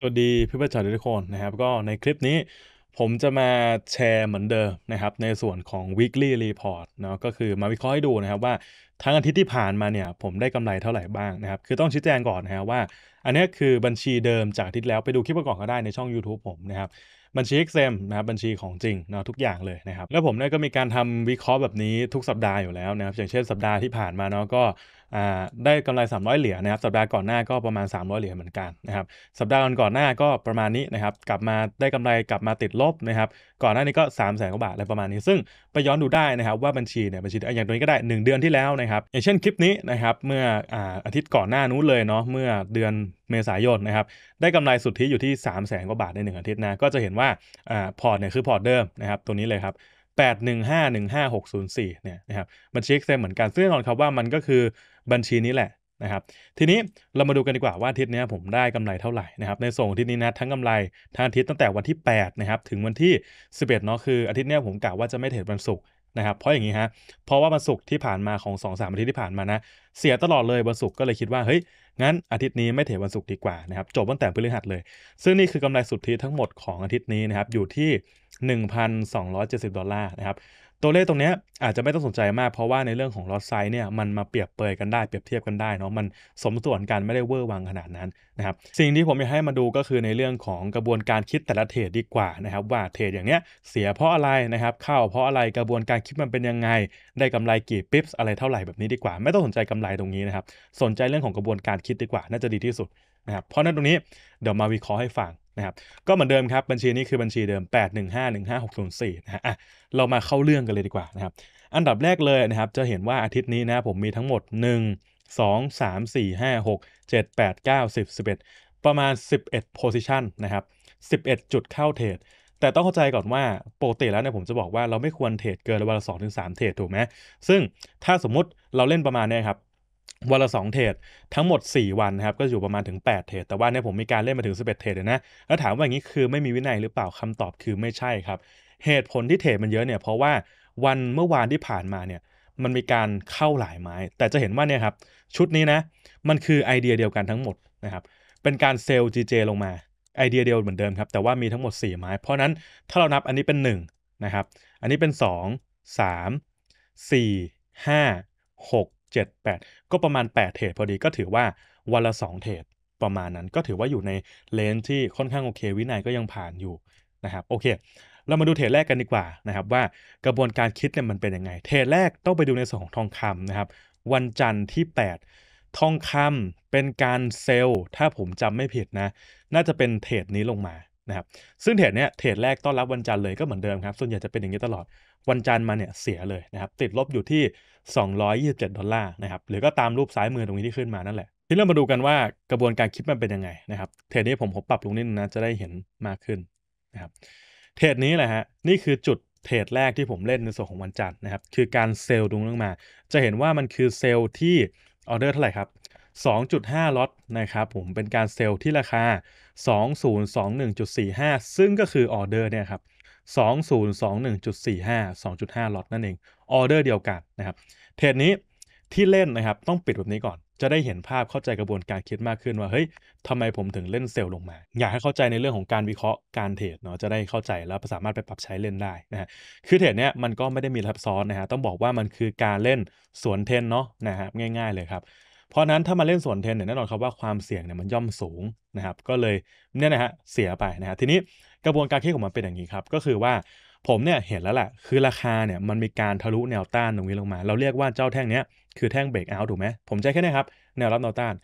สวัสดีเพื่อนประักษ์ทุกคนนะครับก็ในคลิปนี้ ผมจะมาแชร์เหมือนเดิมนะครับในส่วนของ weekly report เนาะก็คือมาวิเคราะห์ให้ดูนะครับว่าทั้งอาทิตย์ที่ผ่านมาเนี่ยผมได้กำไรเท่าไหร่บ้างนะครับคือต้องชี้แจงก่อนนะครับว่า อันนี้คือบัญชีเดิมจากอาทิตย์แล้วไปดูคลิปประกอบก็ได้ในช่อง YouTube ผมนะครับบัญชี Excel นะครับบัญชีของจริงเนาะทุกอย่างเลยนะครับแล้วผมเนี่ยก็มีการทำวิเคราะห์แบบนี้ทุกสัปดาห์อยู่แล้วนะครับอย่างเช่นสัปดาห์ที่ผ่านมาเนาะก็ได้กำไร300เหรียญนะครับ สัปดาห์ก่อนหน้าก็ประมาณ 300 เหรียญเหมือนกันนะครับสัปดาห์ก่อนหน้าก็ประมาณนี้นะครับกลับมาได้กำไรกลับมาติดลบนะครับก่อนหน้านี้ก็ 3 0 0แสนกว่าบาทอะไรประมาณนี้ ซึ่งไปย้อนดูได้นะครับว่าบัญชีเนี่ยบัญชีอย่างตัวนี้ก็ได้ 1 เดือนที่แล้วนะครับอย่างเช่นคลิปนี้นะครับเมื่ออาทิตย์ก่อนหน้านู้นเลยเนาะเมื่อเดือนเมษายนนะครับได้กำไรสุทธิอยู่ที่ 3 0 0แสนกว่าบาทใน 1อาทิตย์นะก็จะเห็นว่าพอร์ตเนี่ยคือพอร์ตเดิมนะครับตัวนี้เลยครับ 8 1 5 1 5 0 4เนี่ยนะครับบัญชีเอ็เซเหมือนกันซึ่งแน่นอนครับว่ามันก็คือบัญชีนี้แหละนะครับ ทีนี้เรามาดูกันดีกว่า ว่าอาทิตย์นี้ผมได้กำไรเท่าไหร่นะครับในส่งอาทิตย์นี้นะทั้งกำไรทั้งอาทิตย์ตั้งแต่วันที่8นะครับถึงวันที่ 11เนาะคืออาทิตย์นี้ผมกะว่าจะไม่เทรดวันศุกร์นะครับเพราะอย่างนี้ฮะเพราะว่าวันศุกร์ที่ผ่านมาของ2อสามอาทิตย์ที่ผ่านมานะ เสียตลอดเลยวันศุกร์ก็เลยคิดว่าเฮ้ยงั้นอาทิตย์นี้ไม่เทรดวันศุกร์ดีกว่านะครับจบตั้งแต่พฤหัสเลยซึ่งนี่คือกำไรสุทธิทั้งหมดของอาทิตย์นี้นะครับอยู่ที่1,270ดอลลาร์นะครับตัวเลขตรงนี้อาจจะไม่ต้องสนใจมากเพราะว่าในเรื่องของลอสไซส์เนี่ยมันมาเปรียบเปรยกันได้เปรียบเทียบกันได้เนาะมันสมส่วนกันไม่ได้เวอร์วังขนาดนั้นนะครับสิ่งที่ผมอยากให้มาดูก็คือในเรื่องของกระบวนการคิดแต่ละเทรดดีกว่านะครับ ว่าเทรดอย่างเนี้ยเสียเพราะอะไรนะครับเข้าเพราะอะไรกระบวนการคิดมันเป็นยังไงได้กำไรกี่ปิ๊บอะไรเท่าไหร่แบบนี้ดีกว่า ไม่ต้องสนใจกำไรตรงนี้นะครับสนใจเรื่องของกระบวนการคิดดีกว่าน่าจะดีที่สุดนะครับเพราะนั้นตรงนี้เดี๋ยวมาวิเคราะห์ให้ฟังนะครับก็เหมือนเดิมครับบัญชีนี้คือบัญชีเดิม 8151564นะฮะ่ะเรามาเข้าเรื่องกันเลยดีกว่านะครับ อันดับแรกเลยนะครับจะเห็นว่าอาทิตย์นี้นะผมมีทั้งหมด 1 2 3 4 5 6 7 8 9 10 11 ประมาณ 11 position นะครับ11 จุดเข้าเทรดแต่ต้องเข้าใจก่อนว่าปกติแล้วเนี่ยผมจะบอกว่าเราไม่ควรเทรดเกินวันละสองถึงสามเทรดถูกไหมซึ่งถ้าสมมุติเราเล่นประมาณนี้ครับวันละ 2 เทรดทั้งหมด 4 วันนะครับ ก็อยู่ประมาณถึง 8 เทรดแต่ว่าเนี่ยผมมีการเล่นมาถึง 11 เทรดเลยนะ แล้วถามว่า อย่างนี้คือไม่มีวินัยหรือเปล่าคำตอบคือไม่ใช่ครับ เหตุผลที่เทรดมันเยอะเนี่ยเพราะว่าวันเมื่อวานที่ผ่านมาเนี่ยมันมีการเข้าหลายไม้ แต่จะเห็นว่าเนี่ยครับชุดนี้นะมันคือไอเดียเดียวกันทั้งหมดนะครับเป็นการเซลล์ GJ ลงมาไอเดียเดียวเหมือนเดิมครับแต่ว่ามีทั้งหมด4ไม้เพราะนั้นถ้าเรานับอันนี้เป็น1นะครับอันนี้เป็น 2 3 4 5 6 7 8 ก็ประมาณ 8 เทรดพอดีก็ถือว่าวันละ 2 เทรดประมาณนั้นก็ถือว่าอยู่ในเลนที่ค่อนข้างโอเค วินัยก็ยังผ่านอยู่นะครับโอเค เรามาดูเทรดแรกกันดีกว่านะครับ ว่ากระบวนการคิดเนี่ยมันเป็นยังไงเทรดแรกต้องไปดูในส่วนของทองคำนะครับ วันจันทร์ที่ 8 ทองคำเป็นการเซลล์ ถ้าผมจำไม่ผิดนะ น่าจะเป็นเทรดนี้ลงมานะครับซึ่งเทรดเนี้ยเทรดแรกต้อนรับวันจันทร์เลยก็เหมือนเดิมครับส่วนใหญ่จะเป็นอย่างนี้ตลอดวันจันทร์มาเนี่ยเสียเลยนะครับติดลบอยู่ที่227ดอลลาร์นะครับหรือก็ตามรูปซ้ายมือตรงนี้ที่ขึ้นมา นั่นแหละ ทีนี้เรามาดูกันว่ากระบวนการคิดมันเป็นยังไงนะครับเทรดนี้ผมผมปรับลงนิดนึงนะจะได้เห็นมากขึ้นนะครับเทรดนี้แหละฮะนี่คือจุดเทรดแรกที่ผมเล่นในส่วนของวันจันทร์นะครับ คือการเซลล์ดงลงมา จะเห็นว่ามันคือเซลล์ที่ออเดอร์เท่าไหร่ครับ 2.5ล็อตนะครับผมเป็นการเซลล์ที่ราคา2021.45 ซึ่งก็คือออเดอร์เนี่ยครับ 2021.45 2.5ล็อตนั่นเองออเดอร์เดียวกันนะครับ เทรดนี้ที่เล่นนะครับ ต้องปิดแบบนี้ก่อนจะได้เห็นภาพเข้าใจกระบวนการคิดมากขึ้นว่าเฮ้ยทำไมผมถึงเล่นเซลล์ลงมา อยากให้เข้าใจในเรื่องของการวิเคราะห์การเทรดเนาะจะได้เข้าใจแล้วสามารถไปปรับใช้เล่นได้นะฮะคือเทรดเนี้ยมันก็ไม่ได้มีซับซ้อนนะฮะต้องบอกว่ามันคือการเล่นสวนเทนเนาะนะฮะง่ายๆเลยครับเพราะนั้นถ้ามาเล่นส่วนเทนเนี่ยแน่นอนครับว่าความเสี่ยงเนี่ยมันย่อมสูงนะครับก็เลยเนี่ยนะฮะเสียไปนะฮะทีนี้กระบวนการคิดของมันเป็นอย่างนี้ครับก็คือว่าผมเนี่ยเห็นแล้วแหละ คือราคาเนี่ยมันมีการทะลุแนวต้านตรงนี้ลงมา เราเรียกว่าเจ้าแท่งเนี้ยคือแท่งเบรกเอาท์ถูกไหมผมใช้แค่นี้ครับแนวรับแนวต้าน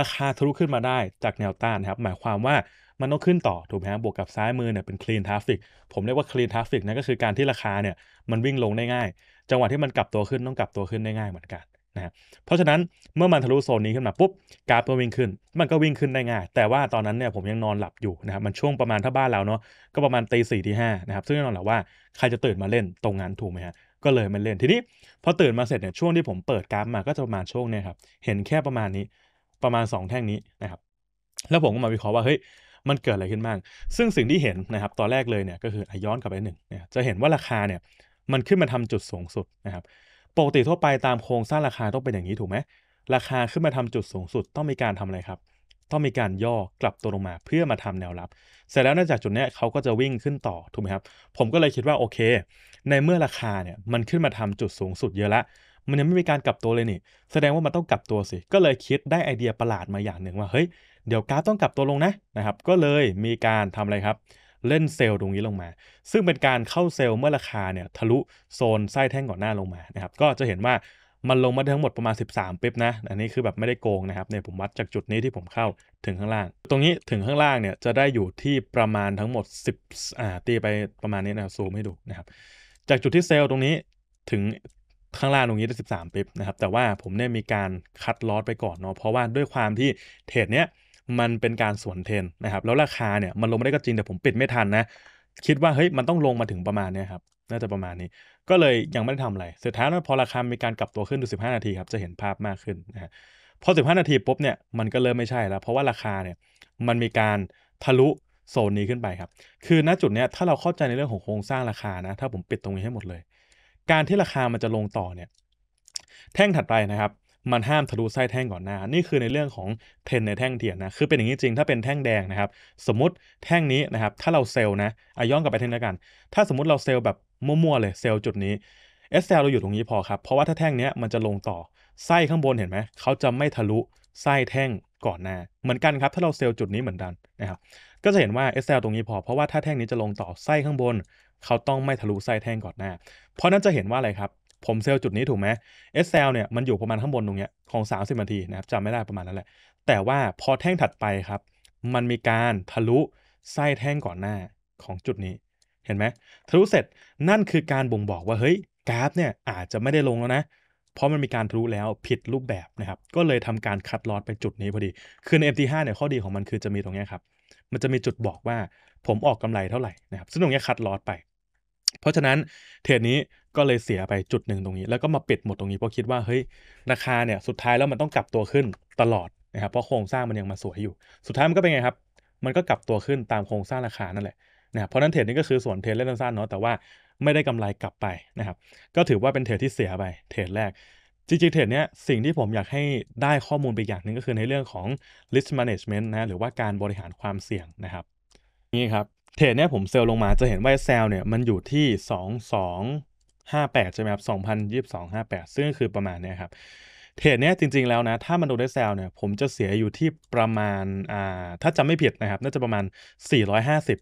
ราคาทะลุขึ้นมาได้จากแนวต้านครับหมายความว่ามันต้องขึ้นต่อถูกไหมบวกกับซ้ายมือเนี่ยเป็นคลีนทราฟิกผมเรียกว่าคลีนทราฟิกนั่นก็คือการที่ราคาเนี่ยมันวิ่งลงได้ง่าย จังหวะที่มันกลับตัวขึ้นต้องกลับตัวขึ้นได้ง่ายเหมือนกันนะเพราะฉะนั้นเมื่อมันทะลุโซนนี้ขึ้นมาปุ๊บกราฟก็วิ่งขึ้น มันก็วิ่งขึ้นได้ง่ายแต่ว่าตอนนั้นเนี่ยผมยังนอนหลับอยู่นะครับมันช่วงประมาณถ้าบ้านเราเนาะก็ประมาณตีสี่ตีห้านะครับซึ่งแน่นอนแหละว่าใครจะตื่นมาเล่นตรงงานถูกไหมฮะก็เลยม่เล่นทีนี้พอตื่นมาเสร็จเนี่ยช่วงที่ผมเปิดกราฟมาก็จะประมาณช่วงเนี่ยครับ เห็นแค่ประมาณนี้ประมาณ 2 แท่งนี้นะครับแล้วผมก็มาวิเคราะห์ว่าเฮ้ยมันเกิดอะไรขึ้นบ้างซึ่งสิ่งที่เห็นนะครับ ตอนแรกเลยเนี่ยก็คือย้อนกลับไปหนึ่งจะเห็นว่าราคาเนี่ยมันขึ้นมาทำจุดสูงสุดนะครับปกติทั่วไปตามโครงสร้างราคาต้องเป็นอย่างนี้ถูกไหมราคาขึ้นมาทำจุดสูงสุดต้องมีการทำอะไรครับ ต้องมีการย่อกลับตัวลงมาเพื่อมาทำแนวรับ เสร็จแล้วนอกจากจุดนี้เขาก็จะวิ่งขึ้นต่อถูกไหมครับ ผมก็เลยคิดว่าโอเค ในเมื่อราคาเนี่ยมันขึ้นมาทำจุดสูงสุดเยอะละมันยังไม่มีการกลับตัวเลยนี่ แสดงว่ามันต้องกลับตัวสิ ก็เลยคิดได้ไอเดียประหลาดมาอย่างหนึ่งว่าเฮ้ยเดี๋ยวกราฟต้องกลับตัวลงนะนะครับ ก็เลยมีการทำอะไรครับเล่นเซลล์ตรงนี้ลงมา ซึ่งเป็นการเข้าเซลล์เมื่อราคาเนี่ยทะลุโซนไส้แท่งก่อนหน้าลงมานะครับก็จะเห็นว่ามันลงมาทั้งหมดประมาณ 13ปิ๊บนะอันนี้คือแบบไม่ได้โกงนะครับเนี่ยผมวัดจากจุดนี้ที่ผมเข้าถึงข้างล่าง ตรงนี้ถึงข้างล่างเนี่ยจะได้อยู่ที่ประมาณทั้งหมด10อ่าตีไปประมาณนี้นะซูมให้ดูนะครับจากจุดที่เซลล์ตรงนี้ถึงข้างล่างตรงนี้ได้13ปิ๊บนะครับแต่ว่าผมเนี่ยมีการคัดลอสไปก่อนเนาะเพราะว่าด้วยความที่เทรดเนี้ยมันเป็นการสวนเทรนนะครับ แล้วราคาเนี่ยมันลงมาได้ก็จริง แต่ผมปิดไม่ทันนะคิดว่าเฮ้ยมันต้องลงมาถึงประมาณนี้ครับ น่าจะประมาณนี้ ก็เลยยังไม่ได้ทำอะไรสุดท้าย้พอราคามีการกลับตัวขึ้นดู15 นาทีครับ จะเห็นภาพมากขึ้นนะพอ 15 นาทีปุ๊บเนี่ยมันก็เริ่มไม่ใช่แล้ว เพราะว่าราคาเนี่ยมันมีการทะลุโซนนี้ขึ้นไปครับ คือณจุดเนี้ยถ้าเราเข้าใจในเรื่องของโครงสร้างราคานะถ้าผมปิดตรงนี้ให้หมดเลย การที่ราคามันจะลงต่อเนี่ย แท่งถัดไปนะครับมันห้ามทะลุไส้แท่งก่อนหน้า นี่คือในเรื่องของเทนในแท่งเทียนนะ คือเป็นอย่างนี้จริง ถ้าเป็นแท่งแดงนะครับ สมมติแท่งนี้นะครับ ถ้าเราเซลล์นะอาย้อนกลับไปเทนแล้วกัน ถ้าสมมติเราเซลล์แบบมั่วๆเลยเซลล์จุดนี้เอสเซลเราอยู่ตรงนี้พอครับ เพราะว่าถ้าแท่งนี้มันจะลงต่อ ไส้ข้างบนเห็นไหม เขาจะไม่ทะลุไส้แท่งก่อนหน้า เหมือนกันครับถ้าเราเซลล์จุดนี้เหมือนกันนะครับ ก็จะเห็นว่า s ลตรงนี้พอ เพราะว่าถ้าแท่งนี้จะลงต่อไส้ข้างบน เขาต้องไม่ทะลุไส้แท่งก่อนหน้า เพราะนั้นจะเห็นว่าอะไรครับผมเซลล์จุดนี้ถูกไหมเอสเซลเนี่ยมันอยู่ประมาณข้างบนตรงเนี้ยของ 30นาทีนะครับจำไม่ได้ประมาณนั้นแหละแต่ว่าพอแท่งถัดไปครับ มันมีการทะลุ ไส้แท่งก่อนหน้าของจุดนี้ เห็นไหมทะลุเสร็จนั่นคือการบ่งบอกว่าเฮ้ยกราฟ เนี่ยอาจจะไม่ได้ลงแล้วนะ เพราะมันมีการทะลุแล้วผิดรูปแบบนะครับก็เลยทำการคัดลอดไปจุดนี้พอดี คือใน MT5 เนี่ยข้อดีของมันคือจะมีตรงนี้ครับมันจะมีจุดบอกว่า ผมออกกำไรเท่าไหร่นะครับซึ่งตรงนี้คัดลอดไป เพราะฉะนั้นเทรดนี้ก็เลยเสียไปจุดหนึ่งตรงนี้ แล้วก็มาปิดหมดตรงนี้เพราะคิดว่าเฮ้ยราคาเนี่ยสุดท้ายแล้วมันต้องกลับตัวขึ้นตลอดนะครับเพราะโครงสร้างมันยังมาสวยอยู่ สุดท้ายมันก็เป็นไงครับ มันก็กลับตัวขึ้นตามโครงสร้างราคานั่นแหละนะครับเพราะนั้นเทรดนี้ก็คือส่วนเทรดเล่นสั้นเนาะแต่ว่าไม่ได้กำไรกลับไปนะครับก็ถือว่าเป็นเทรดที่เสียไปเทรดแรกจริงๆเทรดเนี้ยสิ่งที่ผมอยากให้ได้ข้อมูลไปอย่างหนึ่งก็คือในเรื่องของ risk management นะหรือว่าการบริหารความเสี่ยงนะครับนี่ครับเทรดเนี้ยผมเซลลงมาจะเห็นว่าเซลเนี่ยมันอยู่ที่ 2 2 58 ใช่ไหมครับ 2022 58 ซึ่งก็คือประมาณนี้ครับ เทรดเนี้ยจริงๆแล้วนะ ถ้ามันโดนได้แซลเนี่ยผมจะเสียอยู่ที่ประมาณอ่าถ้าจำไม่ผิดนะครับ น่าจะประมาณ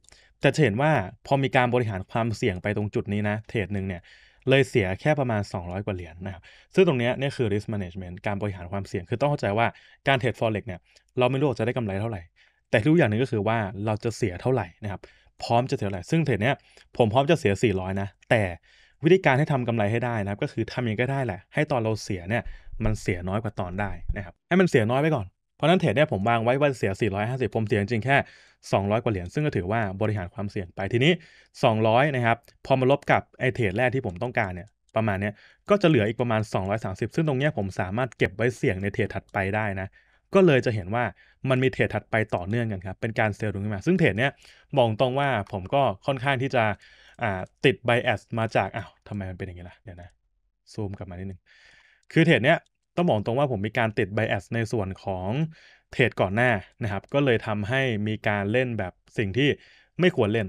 450 แต่จะเห็นว่าพอมีการบริหารความเสี่ยงไปตรงจุดนี้นะ เทรดหนึ่งเนี่ย เลยเสียแค่ประมาณ 200 กว่าเหรียญนนะครับ ซึ่งตรงนี้นี่คือ risk management การบริหารความเสี่ยง คือต้องเข้าใจว่าการเทรด forex เนี่ยเราไม่รู้ว่าจะได้กำไรเท่าไหร่แต่ทรู้อย่างหนึ่งก็คือว่าเราจะเสียเท่าไหร่นะครับพร้อมจะเสียเท่าไหร่ซึ่งเทรดเนี้ยผมพร้อมจะเสีย 400 นะ แต่วิธีการให้ทำกำไรให้ได้นะครับก็คือทำอย่างก็ได้แหละ ให้ตอนเราเสียเนี่ยมันเสียน้อยกว่าตอนได้นะครับให้มันเสียน้อยไปก่อนเพราะนั้นเทรดเนี่ยผมวางไว้ว่าเสีย 450 ผมเสียจริงแค่ 200 กว่าเหรียญซึ่งก็ถือว่าบริหารความเสี่ยงไปทีนี้ 200 นะครับ พอมาลบกับไอเทรดแรกที่ผมต้องการเนี่ยประมาณเนี้ยก็จะเหลืออีกประมาณ 230 ซึ่งตรงเนี้ยผมสามารถเก็บไว้เสี่ยงในเทรดถัดไปได้นะก็เลยจะเห็นว่ามันมีเทรดถัดไปต่อเนื่องกันครับเป็นการเซลล์ตรงนี้มา ซึ่งเทรดเนี้ยมองตรงว่าผมก็ค่อนข้างที่จะ่าติดไบแอสมาจากอ้าวทำไมมันเป็นอย่างนี้ล่ะ เดี๋ยวนะ ซูมกลับมานิดนึง คือเทรดเนี้ยต้องบอกตรงว่าผมมีการติดไบแอสในส่วนของเทรดก่อนหน้านะครับ ก็เลยทำให้มีการเล่นแบบสิ่งที่ไม่ควรเล่น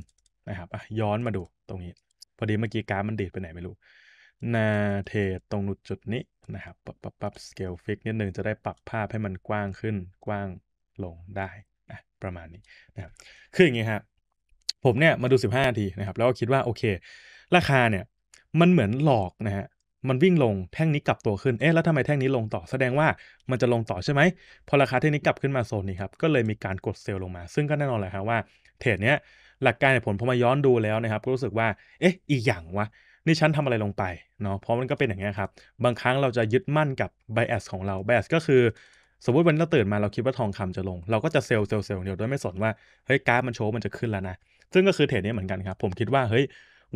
นะครับย้อนมาดูตรงนี้ พอดีเมื่อกี้การมันดีดไปไหนไม่รู้นาเทรดตรงนุดจุดนี้นะครับปรับปรับปรับสเกลฟิกนิดนึงจะได้ปรับภาพให้มันกว้างขึ้น กว้างลงได้นะประมาณนี้นะครับคืออย่างงี้ครับผมเนี่ยมาดู15นาทีนะครับแล้วก็คิดว่าโอเค ราคาเนี่ยมันเหมือนหลอกนะฮะมันวิ่งลงแท่งนี้กลับตัวขึ้น เอ๊ะ แล้วทำไมแท่งนี้ลงต่อแสดงว่ามันจะลงต่อใช่ไหมพอราคาแท่งนี้กลับขึ้นมาโซนนี้ครับก็เลยมีการกดเซลล์ลงมาซึ่งก็แน่นอนแหละครับว่าเทรดเนี้ยหลักการผลพอมาย้อนดูแล้วนะครับก็รู้สึกว่าเอ๊ะอีกอย่างวะนี่ฉันทำอะไรลงไปเนาะเพราะมันก็เป็นอย่างนี้ครับบางครั้งเราจะยึดมั่นกับไบแอสของเราไบแอสก็คือสมมติวันเราตื่นมาเราคิดว่าทองคำจะลง เราก็จะเซลล์เซลล์เซลล์เดียวโดยไม่สนว่าเฮ้ยกราฟมันโชว์มันจะขึ้นแล้วนะซึ่งก็คือเทรดนี้เหมือนกันครับผมคิดว่าเฮ้ย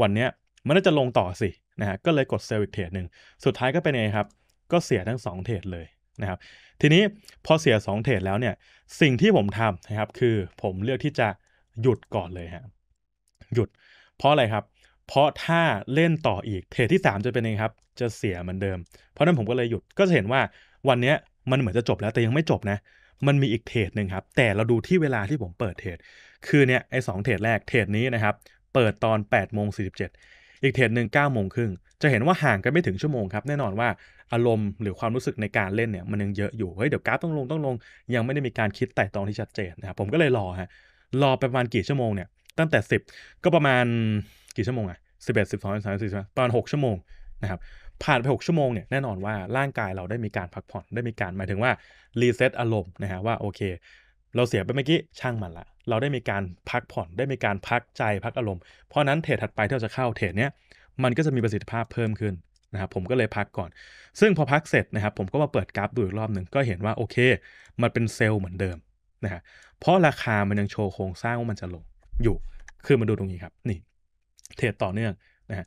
วันนี้มันน่าจะลงต่อสินะฮะก็เลยกดเซลล์อีกเทรดหนึ่งสุดท้ายก็เป็นไงครับ ก็เสียทั้ง 2เทรดเลยนะครับทีนี้พอเสีย 2เทรดแล้วเนี่ยสิ่งที่ผมทำนะครับคือผมเลือกที่จะหยุดก่อนเลยฮะหยุด เพราะอะไรครับ เพราะถ้าเล่นต่ออีก เทรดที่ 3 จะเป็นไงครับจะเสียเหมือนเดิม เพราะนั้นผมก็เลยหยุดก็จะเห็นว่าวันนี้มันเหมือนจะจบแล้วแต่ยังไม่จบนะมันมีอีกเทรดหนึ่งครับ แต่เราดูที่เวลาที่ผมเปิดเทรดคือเนี่ยไอ้สเทรดแรกเทรดนี้นะครับ เปิดตอน8ปดโมงสีอีกเทรดหนึ่ง9ก้าโมงครึ่งจะเห็นว่าห่างกันไม่ถึงชั่วโมงครับ แน่นอนว่าอารมณ์หรือความรู้สึกในการเล่นเนี่ยมันยังเยอะอยู่ เฮ้ยเดี๋ยวกราฟต้องลงต้องลง ยังไม่ได้มีการคิดแต่ตอนที่ชัดเจนนะครับผมก็เลยรอฮะรอประมาณกี่ชั่วโมงเนี่ยตั้งแต่ 10ก็ประมาณกี่ชั่วโมงอะสสสสสิิบบเออ็ดงามสิบสี่ประมาณหกชั่วโมงนะครับผ่านไป 6 ชั่วโมงเนี่ยแน่นอนว่าร่างกายเราได้มีการพักผ่อนได้มีการหมายถึงว่ารีเซ็ตอารมณ์นะฮะว่าโอเค เราเสียไปเมื่อกี้ช่างมันละเราได้มีการพักผ่อนได้มีการพักใจพักอารมณ์เพราะนั้นเทรดถัดไปที่เราจะเข้าเทรดเนี้ยมันก็จะมีประสิทธิภาพเพิ่มขึ้นนะครับผมก็เลยพักก่อน ซึ่งพอพักเสร็จนะครับผมก็มาเปิดกราฟดูอีกรอบหนึ่งก็เห็นว่าโอเค มันเป็นเซลล์เหมือนเดิมนะฮะเพราะราคามันยังโชว์โครงสร้างว่ามันจะลงอยู่คือมาดูตรงนี้ครับ นี่ เทรดต่อเนื่องนะฮะ